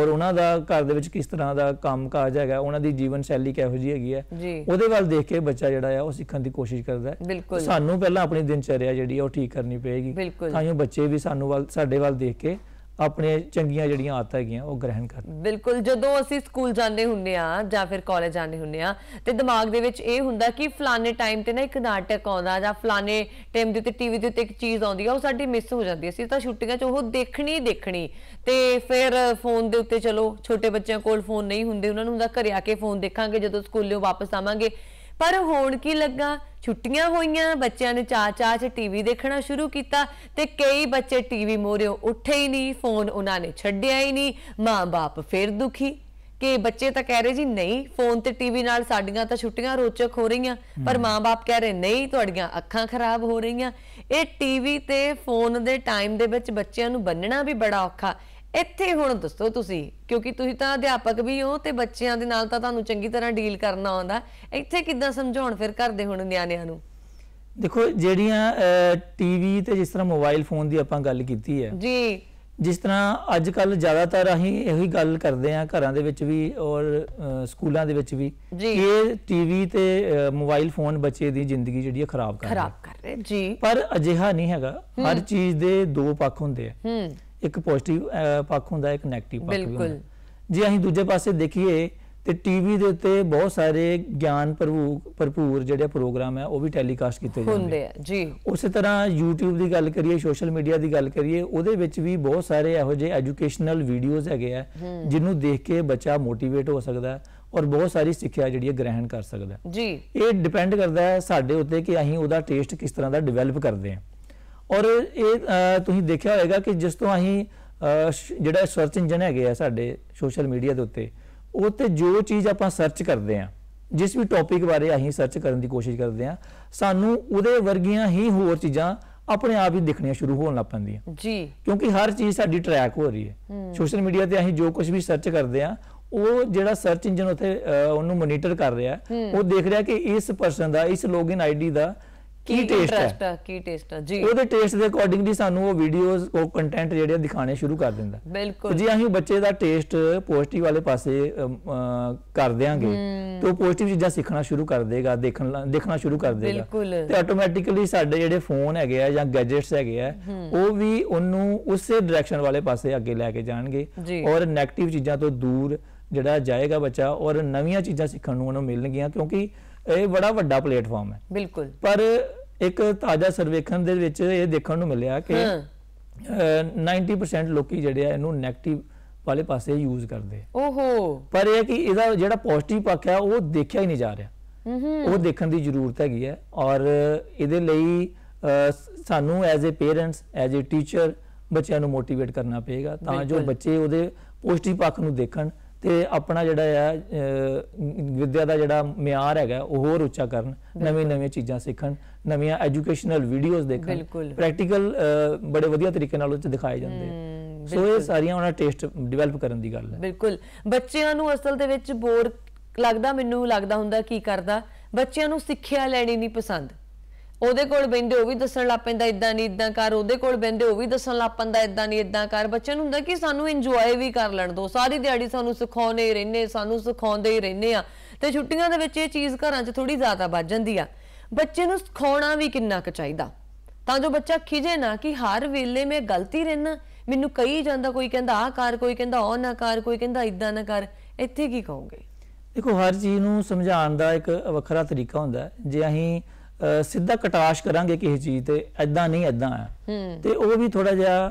Speaker 2: ਔਰ ਉਹਨਾਂ ਦਾ ਘਰ ਦੇ ਵਿੱਚ ਕਿਸ ਤਰ੍ਹਾਂ ਦਾ ਕੰਮਕਾਜ ਹੈਗਾ ਉਹਨਾਂ ਦੀ ਜੀਵਨ ਸ਼ੈਲੀ ਕਿਹੋ ਜਿਹੀ ਹੈਗੀ ਹੈ ਉਹਦੇ ਵੱਲ ਦੇਖ ਕੇ ਬੱਚਾ ਜਿਹੜਾ ਹੈ ਉਹ ਸਿੱਖਣ ਦੀ ਕੋਸ਼ਿਸ਼ ਕਰਦਾ ਹੈ ਸਾਨੂੰ ਪਹਿਲਾਂ ਆਪਣੀ ਦਿਨਚਰਿਆ ਜਿਹੜੀ ਉਹ ਠੀਕ ਕਰਨੀ ਪਏਗੀ ਤਾਂ ਹੀ ਬੱਚੇ ਵੀ ਸਾਨੂੰ ਵੱਲ ਸਾਡੇ ਵੱਲ ਦੇਖ ਕੇ ਆਪਣੇ ਚੰਗੀਆਂ ਜਿਹੜੀਆਂ ਆਦਤਾਂ ਹੈਗੀਆਂ ਉਹ ਗ੍ਰਹਿਣ ਕਰ
Speaker 1: ਬਿਲਕੁਲ ਜਦੋਂ ਅਸੀਂ ਸਕੂਲ ਜਾਂਦੇ ਹੁੰਨੇ ਆ ਜਾਂ ਫਿਰ ਕਾਲਜ ਜਾਂਦੇ ਹੁੰਨੇ ਆ ਤੇ ਦਿਮਾਗ ਦੇ ਵਿੱਚ ਇਹ ਹੁੰਦਾ ਕਿ ਫਲਾਣੇ ਟਾਈਮ ਤੇ ਨਾ ਇੱਕ ਨਾਟਕ ਆਉਂਦਾ ਜਾਂ ਫਲਾਣੇ ਟਾਈਮ ਦੇ ਉੱਤੇ ਟੀਵੀ ਦੇ ਉੱਤੇ ਇੱਕ ਚੀਜ਼ ਆਉਂਦੀ ਆ ਉਹ ਸਾਡੀ ਮਿਸ ਹੋ ਜਾਂਦੀ ਅਸੀਂ ਤਾਂ ਛੁੱਟੀਆਂ 'ਚ ਉਹ ਦੇਖਣੀ ਦੇਖਣੀ ਤੇ ਫਿਰ ਫੋਨ ਦੇ ਉੱਤੇ ਚਲੋ ਛੋਟੇ ਬੱਚਿਆਂ ਕੋਲ ਫੋਨ ਨਹੀਂ ਹੁੰਦੇ ਉਹਨਾਂ ਨੂੰ ਹੁੰਦਾ ਘਰੇ ਆ ਕੇ ਫੋਨ ਦੇਖਾਂਗੇ ਜਦੋਂ ਸਕੂਲੋਂ ਵਾਪਸ ਆਵਾਂਗੇ ਪਰ ਹੋਣ ਕੀ ਲੱਗਾ ਛੁੱਟੀਆਂ ਹੋਈਆਂ ਬੱਚਿਆਂ ਨੇ ਚਾ-ਚਾ 'ਚ ਟੀਵੀ ਦੇਖਣਾ ਸ਼ੁਰੂ ਕੀਤਾ ਤੇ ਕਈ ਬੱਚੇ ਟੀਵੀ ਮੋਰਿਓ ਉੱਠੇ ਹੀ ਨਹੀਂ ਫੋਨ ਉਹਨਾਂ ਨੇ ਛੱਡਿਆ ਹੀ ਨਹੀਂ ਮਾਂ-ਬਾਪ ਫਿਰ ਦੁਖੀ ਕਿ ਬੱਚੇ ਤਾਂ ਕਹਿ ਰਹੇ ਜੀ ਨਹੀਂ ਫੋਨ ਤੇ ਟੀਵੀ ਨਾਲ ਸਾਡੀਆਂ ਤਾਂ ਛੁੱਟੀਆਂ ਰੋਚਕ ਹੋ ਰਹੀਆਂ ਪਰ ਮਾਂ-ਬਾਪ ਕਹਿ ਰਹੇ ਨਹੀਂ ਤੁਹਾਡੀਆਂ ਅੱਖਾਂ ਖਰਾਬ ਹੋ ਰਹੀਆਂ ਇਹ ਟੀਵੀ ਤੇ ਫੋਨ ਦੇ ਟਾਈਮ ਦੇ ਵਿੱਚ ਬੱਚਿਆਂ ਨੂੰ ਬੰਨਣਾ ਵੀ ਬੜਾ ਔਖਾ ਇੱਥੇ ਹੁਣ ਦੱਸੋ ਤੁਸੀਂ ਕਿਉਂਕਿ ਤੁਸੀਂ ਤਾਂ ਅਧਿਆਪਕ ਵੀ ਹੋ ਤੇ ਬੱਚਿਆਂ ਦੇ ਨਾਲ ਤਾਂ ਤੁਹਾਨੂੰ ਚੰਗੀ ਤਰ੍ਹਾਂ ਡੀਲ ਕਰਨਾ ਆਉਂਦਾ ਇੱਥੇ ਕਿੱਦਾਂ ਸਮਝਾਉਣ ਫਿਰ ਕਰਦੇ ਹੁਣ ਨਿਆਣਿਆਂ ਨੂੰ
Speaker 2: ਦੇਖੋ ਜਿਹੜੀਆਂ ਟੀਵੀ ਤੇ ਜਿਸ ਤਰ੍ਹਾਂ ਮੋਬਾਈਲ ਫੋਨ ਦੀ ਆਪਾਂ ਗੱਲ ਕੀਤੀ ਹੈ ਜੀ ਜਿਸ ਤਰ੍ਹਾਂ ਅੱਜ ਕੱਲ ਜ਼ਿਆਦਾਤਰ ਅਸੀਂ ਇਹੀ ਗੱਲ ਕਰਦੇ ਆ ਘਰਾਂ ਦੇ ਵਿੱਚ ਵੀ ਔਰ ਸਕੂਲਾਂ ਦੇ ਵਿੱਚ ਵੀ ਕਿ ਟੀਵੀ ਤੇ ਮੋਬਾਈਲ ਫੋਨ ਬੱਚੇ ਦੀ ਜ਼ਿੰਦਗੀ ਜਿਹੜੀ ਹੈ ਖਰਾਬ ਕਰ ਰਿਹਾ ਖਰਾਬ ਕਰ ਰਿਹਾ ਜੀ ਪਰ ਅਜਿਹਾ ਨਹੀਂ ਹੈਗਾ ਹਰ ਚੀਜ਼ ਦੇ ਦੋ ਪੱਖ ਹੁੰਦੇ ਆ ਹੂੰ ਇੱਕ ਪੋਜ਼ਿਟਿਵ ਪੱਖ ਹੁੰਦਾ ਇੱਕ 네ਗੇਟਿਵ ਪੱਖ ਵੀ ਹੁੰਦਾ ਜੇ ਅਸੀਂ ਦੂਜੇ ਪਾਸੇ ਦੇਖੀਏ ਤੇ ਟੀਵੀ ਦੇ ਉੱਤੇ ਬਹੁਤ ਸਾਰੇ ਗਿਆਨ ਭਰਪੂਰ ਜਿਹੜੇ ਪ੍ਰੋਗਰਾਮ ਹੈ ਉਹ ਵੀ ਟੈਲੀਕਾਸਟ ਕੀਤੇ ਜਾਂਦੇ ਹੁੰਦੇ ਆ ਜੀ ਉਸੇ ਤਰ੍ਹਾਂ YouTube ਦੀ ਗੱਲ ਕਰੀਏ ਸੋਸ਼ਲ ਮੀਡੀਆ ਦੀ ਗੱਲ ਕਰੀਏ ਉਹਦੇ ਵਿੱਚ ਵੀ ਬਹੁਤ ਸਾਰੇ ਇਹੋ ਜਿਹੇ ਐਜੂਕੇਸ਼ਨਲ ਵੀਡੀਓਜ਼ ਹੈਗੇ ਆ ਜਿਹਨੂੰ ਦੇਖ ਕੇ ਬੱਚਾ ਮੋਟੀਵੇਟ ਹੋ ਸਕਦਾ ਹੈ ਔਰ ਬਹੁਤ ਸਾਰੀ ਸਿੱਖਿਆ ਜਿਹੜੀ ਹੈ ਗ੍ਰਹਿਣ ਕਰ ਸਕਦਾ ਜੀ ਇਹ ਡਿਪੈਂਡ ਕਰਦਾ ਹੈ ਸਾਡੇ ਉੱਤੇ ਕਿ ਅਸੀਂ ਉਹਦਾ ਟੇਸਟ ਕਿਸ ਤਰ੍ਹਾਂ ਦਾ ਡਿਵੈਲਪ ਕਰਦੇ ਹਾਂ ਔਰ ਇਹ ਤੁਸੀਂ ਦੇਖਿਆ ਹੋਵੇਗਾ ਕਿ ਜਿਸ ਤੋਂ ਅਸੀਂ ਜਿਹੜਾ ਸਰਚ ਇੰਜਨ ਹੈਗੇ ਆ ਸਾਡੇ ਸੋਸ਼ਲ ਮੀਡੀਆ ਦੇ ਉੱਤੇ ਉਹ ਤੇ ਜੋ ਚੀਜ਼ ਆਪਾਂ ਸਰਚ ਕਰਦੇ ਆ ਜਿਸ ਵੀ ਟੌਪਿਕ ਬਾਰੇ ਅਸੀਂ ਸਰਚ ਕਰਨ ਦੀ ਕੋਸ਼ਿਸ਼ ਕਰਦੇ ਆ ਸਾਨੂੰ ਉਹਦੇ ਵਰਗੀਆਂ ਹੀ ਹੋਰ ਚੀਜ਼ਾਂ ਆਪਣੇ ਆਪ ਹੀ ਦਿਖਣੀਆਂ ਸ਼ੁਰੂ ਹੋਣ ਲੱਗ ਪੈਂਦੀਆਂ ਜੀ ਕਿਉਂਕਿ ਹਰ ਚੀਜ਼ ਸਾਡੀ ਟਰੈਕ ਹੋ ਰਹੀ ਹੈ ਸੋਸ਼ਲ ਮੀਡੀਆ ਤੇ ਅਸੀਂ ਜੋ ਕੁਝ ਵੀ ਸਰਚ ਕਰਦੇ ਆ ਉਹ ਜਿਹੜਾ ਸਰਚ ਇੰਜਨ ਉੱਥੇ ਉਹਨੂੰ ਮੋਨੀਟਰ ਕਰ ਰਿਹਾ ਉਹ ਦੇਖ ਰਿਹਾ ਕਿ ਇਸ ਪਰਸਨ ਦਾ ਇਸ ਲੌਗਇਨ ਆਈਡੀ ਦਾ ਕੀ ਟੇਸਟ
Speaker 1: ਹੈ ਕੀ ਟੇਸਟ ਹੈ ਜੀ ਉਹਦੇ ਟੇਸਟ
Speaker 2: ਦੇ ਅਕੋਰਡਿੰਗ ਦੀ ਸਾਨੂੰ ਉਹ ਵੀਡੀਓਜ਼ ਉਹ ਕੰਟੈਂਟ ਜਿਹੜੇ ਦਿਖਾਣੇ ਸ਼ੁਰੂ ਕਰ ਦਿੰਦਾ
Speaker 1: ਬਿਲਕੁਲ ਜੀ ਅਸੀਂ
Speaker 2: ਬੱਚੇ ਦਾ ਟੇਸਟ ਪੋਜ਼ਿਟਿਵ ਵਾਲੇ ਪਾਸੇ ਕਰ ਦਿਆਂਗੇ ਤੇ ਉਹ ਪੋਜ਼ਿਟਿਵ ਚੀਜ਼ਾਂ ਸਿੱਖਣਾ ਸ਼ੁਰੂ ਕਰ ਦੇਗਾ ਦੇਖਣ ਦੇਖਣਾ ਸ਼ੁਰੂ ਕਰ ਦੇਗਾ ਤੇ ਆਟੋਮੈਟਿਕਲੀ ਸਾਡੇ ਜਿਹੜੇ ਫੋਨ ਹੈਗੇ ਆ ਜਾਂ ਗੈਜੇਟਸ ਹੈਗੇ ਆ ਉਹ ਵੀ ਉਹਨੂੰ ਉਸੇ ਡਾਇਰੈਕਸ਼ਨ ਵਾਲੇ ਪਾਸੇ ਅੱਗੇ ਲੈ ਕੇ ਜਾਣਗੇ ਔਰ 네ਗੇਟਿਵ ਚੀਜ਼ਾਂ ਤੋਂ ਦੂਰ ਜਿਹੜਾ ਜਾਏਗਾ ਬੱਚਾ ਔਰ ਨਵੀਆਂ ਚੀਜ਼ਾਂ ਸਿੱਖਣ ਨੂੰ ਉਹਨੂੰ ਮਿਲਣਗੀਆਂ ਕਿਉਂਕਿ ਇਹ ਬੜਾ ਵੱਡਾ ਪਲੇਟਫਾਰਮ ਹੈ ਬਿਲਕੁਲ ਪਰ ਇੱਕ ਤਾਜ਼ਾ ਸਰਵੇਖਣ ਦੇ ਵਿੱਚ ਇਹ ਦੇਖਣ ਨੂੰ ਮਿਲਿਆ ਕਿ 90% ਲੋਕੀ ਜਿਹੜੇ ਆ ਇਹਨੂੰ 네ਗੇਟਿਵ ਵਾਲੇ ਪਾਸੇ ਯੂਜ਼ ਕਰਦੇ ਓਹੋ ਪਰ ਇਹ ਕਿ ਇਹਦਾ ਜਿਹੜਾ ਪੋਜ਼ਿਟਿਵ ਪੱਖ ਹੈ ਉਹ ਦੇਖਿਆ ਹੀ ਨਹੀਂ ਜਾ ਰਿਹਾ ਉਹ ਦੇਖਣ ਦੀ ਜ਼ਰੂਰਤ ਹੈਗੀ ਹੈ ਔਰ ਇਹਦੇ ਲਈ ਸਾਨੂੰ as a parents as a teacher ਬੱਚਿਆਂ ਨੂੰ ਮੋਟੀਵੇਟ ਕਰਨਾ ਪਏਗਾ ਤਾਂ ਜੋ ਬੱਚੇ ਉਹਦੇ ਪੋਜ਼ਿਟਿਵ ਪੱਖ ਨੂੰ ਦੇਖਣ ਤੇ ਆਪਣਾ ਜਿਹੜਾ ਆ ਵਿਦਿਆ ਦਾ ਜਿਹੜਾ ਮਿਆਰ ਹੈਗਾ ਉਹ ਹੋਰ ਉੱਚਾ ਕਰਨ ਨਵੀਂ ਨਵੀਂ ਚੀਜ਼ਾਂ ਸਿੱਖਣ ਨਵੀਆਂ ਐਜੂਕੇਸ਼ਨਲ ਵੀਡੀਓਜ਼ ਦੇਖਣ ਪ੍ਰੈਕਟੀਕਲ ਬੜੇ ਵਧੀਆ ਤਰੀਕੇ ਨਾਲ ਉਹ ਚ ਦਿਖਾਏ ਜਾਂਦੇ ਸੋ ਇਹ ਸਾਰੀਆਂ ਉਹਨਾਂ ਟੇਸਟ ਡਿਵੈਲਪ ਕਰਨ ਦੀ ਗੱਲ ਹੈ
Speaker 1: ਬਿਲਕੁਲ ਬੱਚਿਆਂ ਨੂੰ ਅਸਲ ਦੇ ਵਿੱਚ ਬੋਰ ਲੱਗਦਾ ਮੈਨੂੰ ਲੱਗਦਾ ਹੁੰਦਾ ਕੀ ਕਰਦਾ ਬੱਚਿਆਂ ਨੂੰ ਸਿੱਖਿਆ ਲੈਣੀ ਨਹੀਂ ਪਸੰਦ ਉਹਦੇ ਕੋਲ ਬੈੰਦੇ ਉਹ ਵੀ ਦੱਸਣ ਲੱਗ ਪੈਂਦਾ ਇਦਾਂ ਨਹੀਂ ਇਦਾਂ ਕਰ ਉਹਦੇ ਕੋਲ ਬੈੰਦੇ ਉਹ ਵੀ ਦੱਸਣ ਲੱਗ ਪੈਂਦਾ ਇਦਾਂ ਨਹੀਂ ਇਦਾਂ ਕਰ ਬੱਚੇ ਨੂੰ ਹੁੰਦਾ ਕਿ ਸਾਨੂੰ ਇੰਜੋਏ ਵੀ ਕਰ ਲੈਣ ਦੋ ਸਾਰੀ ਦਿਹਾੜੀ ਸਾਨੂੰ ਸਿਖਾਉਂਦੇ ਹੀ ਰਹਿੰਨੇ ਸਾਨੂੰ ਸਿਖਾਉਂਦੇ ਹੀ ਰਹਿੰਨੇ ਆ ਤੇ ਛੁੱਟੀਆਂ ਦੇ ਵਿੱਚ ਇਹ ਚੀਜ਼ ਘਰਾਂ 'ਚ ਥੋੜੀ ਜ਼ਿਆਦਾ ਵੱਜ ਜਾਂਦੀ ਆ ਬੱਚੇ ਨੂੰ ਸਿਖਾਉਣਾ ਵੀ ਕਿੰਨਾ ਕੁ ਚਾਹੀਦਾ ਤਾਂ ਜੋ ਬੱਚਾ ਖਿਜੇ ਨਾ ਕਿ ਹਰ ਵੇਲੇ ਮੈਂ ਗਲਤੀ ਰਹਿਣਾ ਮੈਨੂੰ ਕਹੀ ਜਾਂਦਾ ਕੋਈ ਕਹਿੰਦਾ ਆ ਕਰ ਕੋਈ ਕਹਿੰਦਾ ਉਹ ਨਾ ਕਰ ਕੋਈ ਕਹਿੰਦਾ ਇਦਾਂ ਨਾ ਕਰ ਇੱਥੇ ਕੀ ਕਹੋਗੇ
Speaker 2: ਦੇਖੋ ਹਰ ਚੀਜ਼ ਨੂੰ ਸਮਝਾਉਣ ਦਾ ਇੱਕ ਵੱਖਰਾ ਤਰੀਕਾ ਹੁੰਦਾ ਜੇ ਅਸੀਂ ਸਿੱਧਾ ਕਟਾਸ਼ ਕਰਾਂਗੇ ਕਿਸੇ ਚੀਜ਼ ਤੇ ਐਦਾਂ ਨਹੀਂ ਐਦਾਂ ਆ ਤੇ ਉਹ ਵੀ ਥੋੜਾ ਜਿਹਾ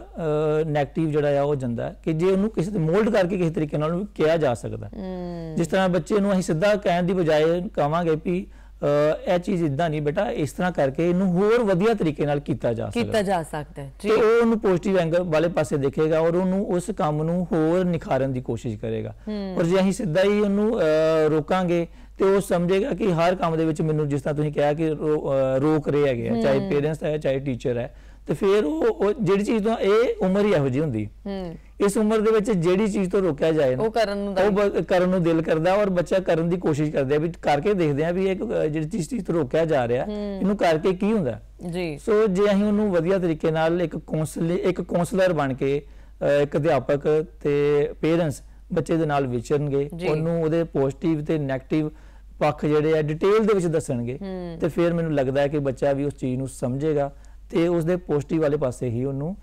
Speaker 2: ਨੈਗੇਟਿਵ ਜਿਹੜਾ ਆ ਉਹ ਜਾਂਦਾ ਕਿ ਜੇ ਉਹਨੂੰ ਕਿਸੇ ਤੇ ਮੋਲਡ ਕਰਕੇ ਕਿਸੇ ਤਰੀਕੇ ਨਾਲ ਉਹਨੂੰ ਕਿਹਾ ਜਾ ਸਕਦਾ ਜਿਸ ਤਰ੍ਹਾਂ ਬੱਚੇ ਨੂੰ ਅਸੀਂ ਸਿੱਧਾ ਕਹਿਣ ਦੀ ਬਜਾਏ ਕਹਾਂਗੇ ਵੀ ਇਹ ਚੀਜ਼ ਇਦਾਂ ਨਹੀਂ ਬੇਟਾ ਇਸ ਤਰ੍ਹਾਂ ਕਰਕੇ ਇਹਨੂੰ ਹੋਰ ਵਧੀਆ ਤਰੀਕੇ ਨਾਲ ਕੀਤਾ ਜਾ ਸਕਦਾ ਕੀਤਾ
Speaker 1: ਜਾ ਸਕਦਾ ਹੈ ਜੀ
Speaker 2: ਉਹ ਉਹਨੂੰ ਪੋਜ਼ਿਟਿਵ ਐਂਗਲ ਵਾਲੇ ਪਾਸੇ ਦੇਖੇਗਾ ਔਰ ਉਹਨੂੰ ਉਸ ਕੰਮ ਨੂੰ ਹੋਰ ਨਿਖਾਰਨ ਦੀ ਕੋਸ਼ਿਸ਼ ਕਰੇਗਾ ਔਰ ਜੇ ਅਸੀਂ ਸਿੱਧਾ ਹੀ ਉਹਨੂੰ ਰੋਕਾਂਗੇ ਤੇ ਉਹ ਸਮਝੇਗਾ ਕਿ ਹਰ ਕੰਮ ਦੇ ਵਿੱਚ ਮੈਨੂੰ ਜਿਸ ਤਰ੍ਹਾਂ ਤੁਸੀਂ ਕਿਹਾ ਕਿ ਰੋਕ ਰਹੇ ਹੈਗੇ ਆ ਚਾਹੇ ਪੇਰੈਂਟਸ ਹੈ ਚਾਹੇ ਟੀਚਰ ਹੈ ਤੇ ਫਿਰ ਉਹ ਜਿਹੜੀ ਚੀਜ਼ ਤੋਂ ਇਹ ਉਮਰ ਹੀ ਇਹੋ ਜੀ ਹੁੰਦੀ ਇਸ ਉਮਰ ਦੇ ਵਿੱਚ ਜਿਹੜੀ ਚੀਜ਼ ਤੋਂ ਰੋਕਿਆ ਜਾਏ ਉਹ ਕਰਨ ਨੂੰ ਉਹ ਕਰਨ ਨੂੰ ਦਿਲ ਕਰਦਾ ਔਰ ਬੱਚਾ ਕਰਨ ਦੀ ਕੋਸ਼ਿਸ਼ ਕਰਦਾ ਵੀ ਕਰਕੇ ਦੇਖਦੇ ਆ ਵੀ ਇਹ ਜਿਹੜੀ ਚੀਜ਼ ਤੋਂ ਰੋਕਿਆ ਜਾ ਰਿਹਾ ਇਹਨੂੰ ਕਰਕੇ ਕੀ ਹੁੰਦਾ ਜੀ ਸੋ ਜੇ ਅਸੀਂ ਉਹਨੂੰ ਵਧੀਆ ਤਰੀਕੇ ਨਾਲ ਇੱਕ ਕਾਉਂਸਲ ਇੱਕ ਕਾਉਂਸਲਰ ਬਣ ਕੇ ਇੱਕ ਅਧਿਆਪਕ ਤੇ ਪੇਰੈਂਟਸ ਬੱਚੇ ਦੇ ਨਾਲ ਵਿਚਰਨਗੇ ਉਹਨੂੰ ਉਹਦੇ ਪੋਜ਼ਿਟਿਵ ਤੇ ਨੈਗੇਟਿਵ ਪੱਖ ਜਿਹੜੇ ਆ ਡਿਟੇਲ ਦੇ ਵਿੱਚ ਦੱਸਣਗੇ ਤੇ ਫਿਰ ਮੈਨੂੰ ਲੱਗਦਾ ਹੈ ਕਿ ਬੱਚਾ ਵੀ ਉਸ ਚੀਜ਼ ਨੂੰ ਸਮਝੇਗਾ ਤੇ ਉਸ ਦੇ ਪੋਜ਼ਿਟਿਵ ਵਾਲੇ ਪਾਸੇ ਹੀ ਉਹਨੂੰ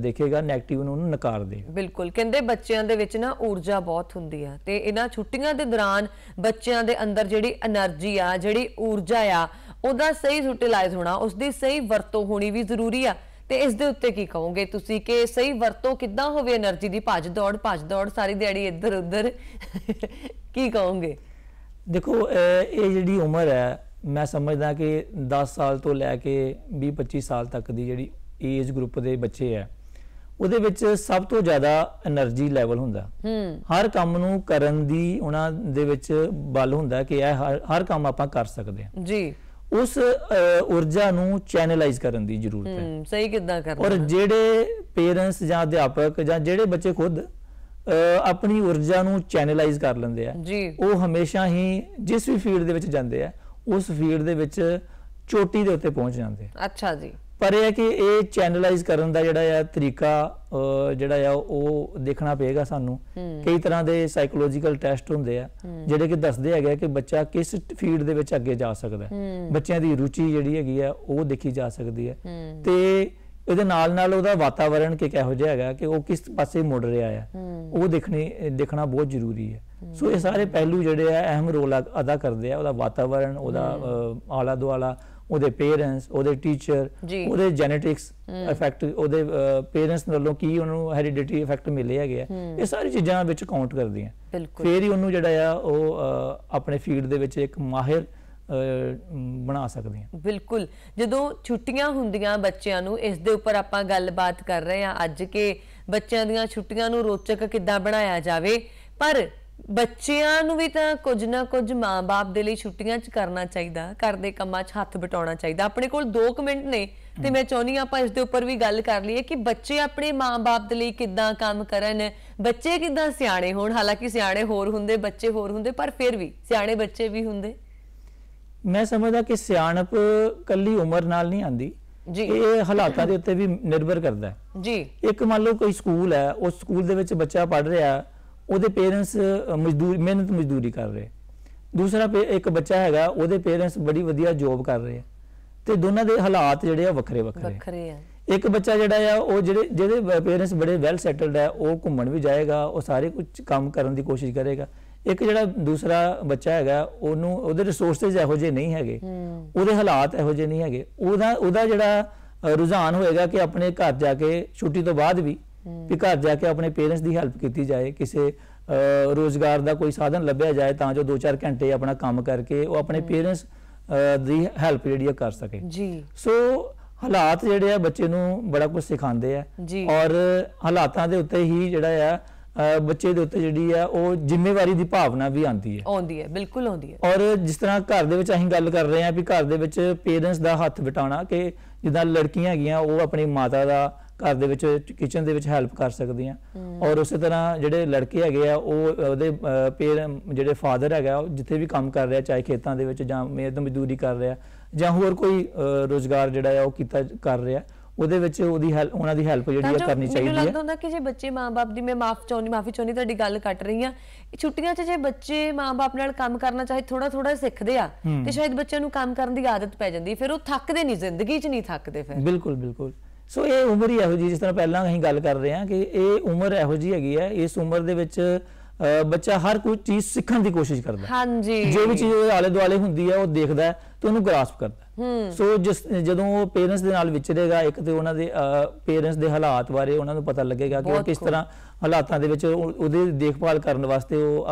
Speaker 2: ਦੇਖੇਗਾ 네ਗੇਟਿਵ ਨੂੰ ਉਹਨੂੰ ਨਕਾਰ ਦੇ
Speaker 1: ਬਿਲਕੁਲ ਕਹਿੰਦੇ ਬੱਚਿਆਂ ਦੇ ਵਿੱਚ ਨਾ ਊਰਜਾ ਬਹੁਤ ਹੁੰਦੀ ਆ ਤੇ ਇਹਨਾਂ ਛੁੱਟੀਆਂ ਦੇ ਦੌਰਾਨ ਬੱਚਿਆਂ ਦੇ ਅੰਦਰ ਜਿਹੜੀ એનર્ਜੀ ਆ ਜਿਹੜੀ ਊਰਜਾ ਆ ਉਹਦਾ ਸਹੀ ਯੂਟਿਲਾਈਜ਼ ਹੋਣਾ ਉਸ ਦੀ ਸਹੀ ਵਰਤੋਂ ਹੋਣੀ ਵੀ ਜ਼ਰੂਰੀ ਆ ਤੇ ਇਸ ਦੇ ਉੱਤੇ ਕੀ ਕਹੋਗੇ ਤੁਸੀਂ ਕਿ ਸਹੀ ਵਰਤੋਂ ਕਿੱਦਾਂ ਹੋਵੇ એનર્ਜੀ ਦੀ ਭੱਜ ਦੌੜ ਭੱਜ ਦੌੜ ਸਾਰੀ ਦਿਹਾੜੀ ਇੱਧਰ ਉੱਧਰ <laughs> ਕੀ ਕਹੋਗੇ
Speaker 2: ਦੇਖੋ ਇਹ ਜਿਹੜੀ ਉਮਰ ਹੈ ਮੈਂ ਸਮਝਦਾ ਕਿ 10 ਸਾਲ ਤੋਂ ਲੈ ਕੇ 20 25 ਸਾਲ ਤੱਕ ਦੀ ਜਿਹੜੀ ਏਜ ਗਰੁੱਪ ਦੇ ਬੱਚੇ ਆ ਉਹਦੇ ਵਿੱਚ ਸਭ ਤੋਂ ਜ਼ਿਆਦਾ એનર્ਜੀ ਲੈਵਲ ਹੁੰਦਾ ਹਰ ਕੰਮ ਨੂੰ ਕਰਨ ਦੀ ਉਹਨਾਂ ਦੇ ਵਿੱਚ ਬਲ ਹੁੰਦਾ ਕਿ ਇਹ ਹਰ ਕੰਮ ਆਪਾਂ ਕਰ ਸਕਦੇ ਹਾਂ ਜੀ ਉਸ ਊਰਜਾ ਨੂੰ ਚੈਨਲਾਈਜ਼ ਕਰਨ ਦੀ ਜ਼ਰੂਰਤ ਹੈ
Speaker 1: ਸਹੀ ਕਿਦਾਂ ਕਰਨਾ ਔਰ
Speaker 2: ਜਿਹੜੇ ਪੇਰੈਂਟਸ ਜਾਂ ਅਧਿਆਪਕ ਜਾਂ ਜਿਹੜੇ ਬੱਚੇ ਖੁਦ ਆਪਣੀ ਊਰਜਾ ਨੂੰ ਚੈਨਲਾਈਜ਼ ਕਰ ਲੈਂਦੇ ਆ ਉਹ ਹਮੇਸ਼ਾ ਹੀ ਜਿਸ ਵੀ ਫੀਲਡ ਦੇ ਵਿੱਚ ਜਾਂਦੇ ਆ ਉਸ ਫੀਲਡ ਦੇ ਵਿੱਚ ਚੋਟੀ ਦੇ ਉੱਤੇ ਪਹੁੰਚ ਜਾਂਦੇ ਆ ਅੱਛਾ ਜੀ ਪਰ ਇਹ ਹੈ ਕਿ ਇਹ ਚੈਨਲਾਈਜ਼ ਕਰਨ ਦਾ ਜਿਹੜਾ ਆ ਤਰੀਕਾ ਜਿਹੜਾ ਆ ਉਹ ਦੇਖਣਾ ਪਏਗਾ ਸਾਨੂੰ ਕਈ ਤਰ੍ਹਾਂ ਦੇ ਸਾਈਕੋਲੋਜੀਕਲ ਟੈਸਟ ਹੁੰਦੇ ਆ ਜਿਹੜੇ ਕਿ ਦੱਸਦੇ ਹੈਗੇ ਕਿ ਬੱਚਾ ਕਿਸ ਫੀਲਡ ਦੇ ਵਿੱਚ ਅੱਗੇ ਜਾ ਸਕਦਾ ਹੈ ਬੱਚਿਆਂ ਦੀ ਰੁਚੀ ਜਿਹੜੀ ਹੈਗੀ ਆ ਉਹ ਦੇਖੀ ਜਾ ਸਕਦੀ ਹੈ ਤੇ ਇਹਦੇ ਨਾਲ ਨਾਲ ਉਹਦਾ ਵਾਤਾਵਰਣ ਕਿ ਕਿਹੋ ਜਿਹਾ ਹੈਗਾ ਕਿ ਉਹ ਕਿਸ ਪਾਸੇ ਮੁੜ ਰਿਹਾ ਹੈ ਉਹ ਦੇਖਣੀ ਦੇਖਣਾ ਬਹੁਤ ਜ਼ਰੂਰੀ ਹੈ ਸੋ ਇਹ ਸਾਰੇ ਪਹਿਲੂ ਜਿਹੜੇ ਆ ਅਹਿਮ ਰੋਲ ਅਦਾ ਕਰਦੇ ਆ ਉਹਦਾ ਵਾਤਾਵਰਣ ਉਹਦਾ ਆਲਾ ਦੁਆਲਾ ਉਹਦੇ ਪੇਰੈਂਟਸ ਉਹਦੇ ਟੀਚਰ ਉਹਦੇ ਜੈਨੇਟਿਕਸ ਇਫੈਕਟ ਉਹਦੇ ਪੇਰੈਂਟਸ ਨਾਲੋਂ ਕੀ ਉਹਨੂੰ ਹੈਰੀਡਿਟੀ ਇਫੈਕਟ ਮਿਲੇ ਹੈਗੇ ਆ ਇਹ ਸਾਰੀ ਚੀਜ਼ਾਂ ਵਿੱਚ ਕਾਊਂਟ ਕਰਦੀਆਂ ਫੇਰ ਹੀ ਉਹਨੂੰ ਜਿਹੜਾ ਆ ਉਹ ਆਪਣੇ ਫੀਲਡ ਦੇ ਵਿੱਚ ਇੱਕ ਮਾਹਿਰ ਬਣਾ ਸਕਦੇ ਹਾਂ
Speaker 1: ਬਿਲਕੁਲ ਜਦੋਂ ਛੁੱਟੀਆਂ ਹੁੰਦੀਆਂ ਬੱਚਿਆਂ ਨੂੰ ਇਸ ਦੇ ਉੱਪਰ ਆਪਾਂ ਗੱਲਬਾਤ ਕਰ ਰਹੇ ਹਾਂ ਅੱਜ ਕਿ ਬੱਚਿਆਂ ਦੀਆਂ ਛੁੱਟੀਆਂ ਨੂੰ ਰੋਚਕ ਕਿੱਦਾਂ ਬਣਾਇਆ ਜਾਵੇ ਪਰ ਬੱਚਿਆਂ ਨੂੰ ਵੀ ਤਾਂ ਕੁਝ ਨਾ ਕੁਝ ਮਾਂ-ਬਾਪ ਦੇ ਲਈ ਛੁੱਟੀਆਂ 'ਚ ਕਰਨਾ ਚਾਹੀਦਾ ਘਰ ਦੇ ਕੰਮਾਂ 'ਚ ਹੱਥ ਬਟਾਉਣਾ ਚਾਹੀਦਾ ਆਪਣੇ ਕੋਲ 2 ਮਿੰਟ ਨੇ ਤੇ ਮੈਂ ਚਾਹੁੰਦੀ ਆ ਆਪਾਂ ਇਸ ਦੇ ਉੱਪਰ ਵੀ ਗੱਲ ਕਰ ਲਈਏ ਕਿ ਬੱਚੇ ਆਪਣੇ ਮਾਂ-ਬਾਪ ਦੇ ਲਈ ਕਿੱਦਾਂ ਕੰਮ ਕਰਨ ਬੱਚੇ ਕਿੱਦਾਂ ਸਿਆਣੇ ਹੋਣ ਹਾਲਾਂਕਿ ਸਿਆਣੇ ਹੋਰ ਹੁੰਦੇ ਬੱਚੇ ਹੋਰ ਹੁੰਦੇ ਪਰ ਫਿਰ ਵੀ ਸਿਆਣੇ ਬੱਚੇ ਵੀ ਹੁੰਦੇ
Speaker 2: ਮੈਂ ਸਮਝਦਾ ਕਿ ਸਿਆਣਪ ਕੱਲੀ ਉਮਰ ਨਾਲ ਨਹੀਂ ਆਂਦੀ ਜੀ ਇਹ ਹਾਲਾਤਾਂ ਦੇ ਉੱਤੇ ਵੀ ਨਿਰਭਰ ਕਰਦਾ ਹੈ ਜੀ ਇੱਕ ਮੰਨ ਲਓ ਕੋਈ ਸਕੂਲ ਹੈ ਉਸ ਸਕੂਲ ਦੇ ਵਿੱਚ ਬੱਚਾ ਪੜ ਰਿਹਾ ਉਹਦੇ ਪੇਰੈਂਟਸ ਮਜ਼ਦੂਰ ਮਿਹਨਤ ਮਜ਼ਦੂਰੀ ਕਰ ਰਹੇ ਦੂਸਰਾ ਇੱਕ ਬੱਚਾ ਹੈਗਾ ਉਹਦੇ ਪੇਰੈਂਟਸ ਬੜੀ ਵਧੀਆ ਜੌਬ ਕਰ ਰਹੇ ਤੇ ਦੋਨਾਂ ਦੇ ਹਾਲਾਤ ਜਿਹੜੇ ਆ ਵੱਖਰੇ ਵੱਖਰੇ ਵੱਖਰੇ ਆ ਇੱਕ ਬੱਚਾ ਜਿਹੜਾ ਆ ਉਹ ਜਿਹੜੇ ਜਿਹਦੇ ਪੇਰੈਂਟਸ ਬੜੇ ਵੈਲ ਸੈਟਲਡ ਹੈ ਉਹ ਘੁੰਮਣ ਵੀ ਜਾਏਗਾ ਉਹ ਸਾਰੇ ਕੁਝ ਕੰਮ ਕਰਨ ਦੀ ਕੋਸ਼ਿਸ਼ ਕਰੇਗਾ ਇੱਕ ਜਿਹੜਾ ਦੂਸਰਾ ਬੱਚਾ ਹੈਗਾ ਉਹਨੂੰ ਉਹਦੇ ਰਿਸੋਰਸਸ ਇਹੋ ਜਿਹੇ ਨਹੀਂ ਹੈਗੇ
Speaker 3: ਉਹਦੇ
Speaker 2: ਹਾਲਾਤ ਇਹੋ ਜਿਹੇ ਨਹੀਂ ਹੈਗੇ ਉਹਦਾ ਉਹਦਾ ਜਿਹੜਾ ਰੁਝਾਨ ਹੋਏਗਾ ਕਿ ਆਪਣੇ ਘਰ ਜਾ ਕੇ ਛੁੱਟੀ ਤੋਂ ਬਾਅਦ ਵੀ ਵੀ ਘਰ ਜਾ ਕੇ ਆਪਣੇ ਪੇਰੈਂਟਸ ਦੀ ਹੈਲਪ ਕੀਤੀ ਜਾਏ ਕਿਸੇ ਰੋਜ਼ਗਾਰ ਦਾ ਕੋਈ ਸਾਧਨ ਲੱਭਿਆ ਜਾਏ ਤਾਂ ਜੋ 2-4 ਘੰਟੇ ਆਪਣਾ ਕੰਮ ਕਰਕੇ ਉਹ ਆਪਣੇ ਪੇਰੈਂਟਸ ਦੀ ਹੈਲਪ ਜਿਹੜੀ ਕਰ ਸਕੇ ਜੀ ਸੋ ਹਾਲਾਤ ਜਿਹੜੇ ਆ ਬੱਚੇ ਨੂੰ ਬੜਾ ਕੁਝ ਸਿਖਾਉਂਦੇ ਆ ਔਰ ਹਾਲਾਤਾਂ ਦੇ ਉੱਤੇ ਹੀ ਜਿਹੜਾ ਆ ਬੱਚੇ ਦੇ ਉੱਤੇ ਜਿਹੜੀ ਆ ਉਹ ਜ਼ਿੰਮੇਵਾਰੀ ਦੀ ਭਾਵਨਾ ਵੀ ਆਉਂਦੀ ਹੈ
Speaker 1: ਆਉਂਦੀ ਹੈ ਬਿਲਕੁਲ ਆਉਂਦੀ
Speaker 2: ਹੈ ਔਰ ਜਿਸ ਤਰ੍ਹਾਂ ਘਰ ਦੇ ਵਿੱਚ ਅਸੀਂ ਗੱਲ ਕਰ ਰਹੇ ਹਾਂ ਵੀ ਘਰ ਦੇ ਵਿੱਚ ਪੇਰੈਂਟਸ ਦਾ ਹੱਥ ਵਟਾਉਣਾ ਕਿ ਜਿੱਦਾਂ ਲੜਕੀਆਂ ਹੈਗੀਆਂ ਉਹ ਆਪਣੀ ਮਾਤਾ ਦਾ ਘਰ ਦੇ ਵਿੱਚ ਕਿਚਨ ਦੇ ਵਿੱਚ ਹੈਲਪ ਕਰ ਸਕਦੀਆਂ ਔਰ ਉਸੇ ਤਰ੍ਹਾਂ ਜਿਹੜੇ ਲੜਕੇ ਹੈਗੇ ਆ ਉਹ ਉਹਦੇ ਪੇਰ ਜਿਹੜੇ ਫਾਦਰ ਹੈਗਾ ਉਹ ਜਿੱਥੇ ਵੀ ਕੰਮ ਕਰ ਰਿਹਾ ਚਾਹੇ ਖੇਤਾਂ ਦੇ ਵਿੱਚ ਜਾਂ ਮਿਹਨਤ ਮਜ਼ਦੂਰੀ ਕਰ ਰਿਹਾ ਜਾਂ ਹੋਰ ਕੋਈ ਰੋਜ਼ਗਾਰ ਜਿਹੜਾ ਆ ਉਹ ਕੀਤਾ ਕਰ ਰਿਹਾ ਉਹਦੇ ਵਿੱਚ ਉਹਦੀ ਹੈਲਪ ਉਹਨਾਂ ਦੀ ਹੈਲਪ ਜਿਹੜੀ ਆ ਕਰਨੀ ਚਾਹੀਦੀ ਹੈ ਮੈਨੂੰ ਲੱਗਦਾ
Speaker 1: ਹੁੰਦਾ ਕਿ ਜੇ ਬੱਚੇ ਮਾਪੇ ਦੀ ਮੈਂ ਮਾਫ ਚਾਹੁੰਦੀ ਮਾਫੀ ਚਾਹੁੰਦੀ ਤੁਹਾਡੀ ਗੱਲ ਕੱਟ ਰਹੀ ਆ ਛੁੱਟੀਆਂ 'ਚ ਜੇ ਬੱਚੇ ਮਾਪੇ ਨਾਲ ਕੰਮ ਕਰਨਾ ਚਾਹੇ ਥੋੜਾ ਥੋੜਾ ਸਿੱਖਦੇ ਆ ਤੇ ਸ਼ਾਇਦ ਬੱਚਿਆਂ ਨੂੰ ਕੰਮ ਕਰਨ ਦੀ ਆਦਤ ਪੈ ਜਾਂਦੀ ਫਿਰ ਉਹ ਥੱਕਦੇ ਨਹੀਂ ਜ਼ਿੰਦਗੀ 'ਚ ਨਹੀਂ ਥੱਕਦੇ ਫਿਰ
Speaker 2: ਬਿਲਕੁਲ ਬਿਲਕੁਲ ਸੋ ਇਹ ਉਮਰ ਹੀ ਇਹੋ ਜੀ ਜਿਸ ਤਰ੍ਹਾਂ ਪਹਿਲਾਂ ਅਸੀਂ ਗੱਲ ਕਰ ਰਹੇ ਆ ਕਿ ਇਹ ਉਮਰ ਇਹੋ ਜੀ ਹੈਗੀ ਹੈ ਇਸ ਉਮਰ ਦੇ ਵਿੱਚ ਬੱਚਾ ਹਰ ਕੋਈ ਚੀਜ਼ ਸਿੱਖਣ ਦੀ ਕੋਸ਼ਿਸ਼ ਕਰਦਾ
Speaker 1: ਹਾਂਜੀ ਜੋ ਵੀ ਚੀਜ਼
Speaker 2: ਉਹਦੇ ਆਲੇ ਦੁਆਲੇ ਹੁੰਦੀ ਹੈ ਉਹ ਦੇਖਦਾ ਹੈ ਤੇ ਉਹਨੂੰ ਗ੍ਰਾਸਪ
Speaker 3: ਕਰਦਾ
Speaker 2: ਸੋ ਜਿਸ ਜਦੋਂ ਉਹ ਪੇਰੈਂਟਸ ਦੇ ਨਾਲ ਵਿਚਰੇਗਾ ਇੱਕ ਤੇ ਉਹਨਾਂ ਦੇ ਪੇਰੈਂਟਸ ਦੇ ਹਾਲਾਤ ਬਾਰੇ ਉਹਨਾਂ ਨੂੰ ਪਤਾ ਲੱਗੇਗਾ ਕਿ ਉਹ ਕਿਸ ਤਰ੍ਹਾਂ ਹਾਲਾਤਾਂ ਦੇ ਵਿੱਚ ਉਹਦੇ ਦੇਖਭਾਲ ਕਰਨ ਵਾਸਤੇ ਉਹ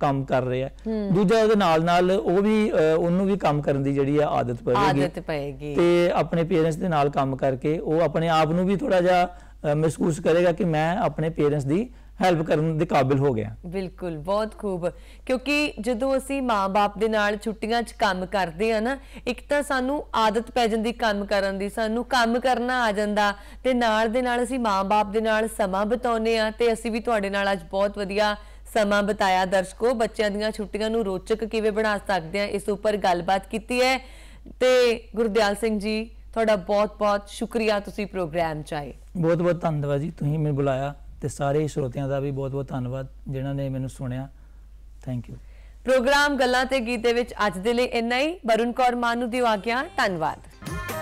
Speaker 2: ਕੰਮ ਕਰ ਰਿਹਾ ਹੈ ਦੂਜਾ ਉਹਦੇ ਨਾਲ ਨਾਲ ਉਹ ਵੀ ਉਹਨੂੰ ਵੀ ਕੰਮ ਕਰਨ ਦੀ ਜਿਹੜੀ ਆ ਆਦਤ ਪਵੇਗੀ ਆਦਤ
Speaker 1: ਪਵੇਗੀ ਤੇ
Speaker 2: ਆਪਣੇ ਪੇਰੈਂਟਸ ਦੇ ਨਾਲ ਕੰਮ ਕਰਕੇ ਉਹ ਆਪਣੇ ਆਪ ਨੂੰ ਵੀ ਥੋੜਾ ਜਿਹਾ ਮਹਿਸੂਸ ਕਰੇਗਾ ਕਿ ਮੈਂ ਆਪਣੇ ਪੇਰੈਂਟਸ ਦੀ ਹੈਲਪ ਕਰਨ ਦੇ ਕਾਬਿਲ ਹੋ ਗਿਆ
Speaker 1: ਬਿਲਕੁਲ ਬਹੁਤ ਖੂਬ ਕਿਉਂਕਿ ਜਦੋਂ ਅਸੀਂ ਮਾਪੇ ਦੇ ਨਾਲ ਛੁੱਟੀਆਂ 'ਚ ਕੰਮ ਕਰਦੇ ਆ ਨਾ ਇੱਕ ਤਾਂ ਸਾਨੂੰ ਆਦਤ ਪੈ ਜਾਂਦੀ ਕੰਮ ਕਰਨ ਦੀ ਸਾਨੂੰ ਕੰਮ ਕਰਨਾ ਆ ਜਾਂਦਾ ਤੇ ਨਾਲ ਦੇ ਨਾਲ ਅਸੀਂ ਮਾਪੇ ਦੇ ਨਾਲ ਸਮਾਂ ਬਿਤਾਉਨੇ ਆ ਤੇ ਅਸੀਂ ਵੀ ਤੁਹਾਡੇ ਨਾਲ ਅੱਜ ਬਹੁਤ ਵਧੀਆ ਸਮਾਂ ਬਤਾਇਆ ਦਰਸ਼ਕੋ ਬੱਚਿਆਂ ਦੀਆਂ ਛੁੱਟੀਆਂ ਨੂੰ ਰੋਚਕ ਕਿਵੇਂ ਬਣਾ ਸਕਦੇ ਆ ਇਸ ਉੱਪਰ ਗੱਲਬਾਤ ਕੀਤੀ ਹੈ ਤੇ ਗੁਰਦਿਆਲ ਸਿੰਘ ਜੀ ਤੁਹਾਡਾ ਬਹੁਤ-ਬਹੁਤ ਸ਼ੁਕਰੀਆ ਤੁਸੀਂ ਪ੍ਰੋਗਰਾਮ ਚ ਆਏ
Speaker 2: ਬਹੁਤ-ਬਹੁਤ ਧੰਨਵਾਦ ਜੀ ਤੁਸੀਂ ਮੈਨੂੰ ਬੁਲਾਇਆ ਤੇ ਸਾਰੇ ਸਰੋਤਿਆਂ ਦਾ ਵੀ ਬਹੁਤ-ਬਹੁਤ ਧੰਨਵਾਦ ਜਿਨ੍ਹਾਂ ਨੇ ਮੈਨੂੰ ਸੁਣਿਆ ਥੈਂਕ ਯੂ
Speaker 1: ਪ੍ਰੋਗਰਾਮ ਗੱਲਾਂ ਤੇ ਗੀਤ ਦੇ ਵਿੱਚ ਅੱਜ ਦੇ ਲਈ ਇੰਨਾ ਹੀ ਬਰੁਨ ਕੌਰ ਮਾਨੂ ਦੀ ਆਗਿਆ ਧੰਨਵਾਦ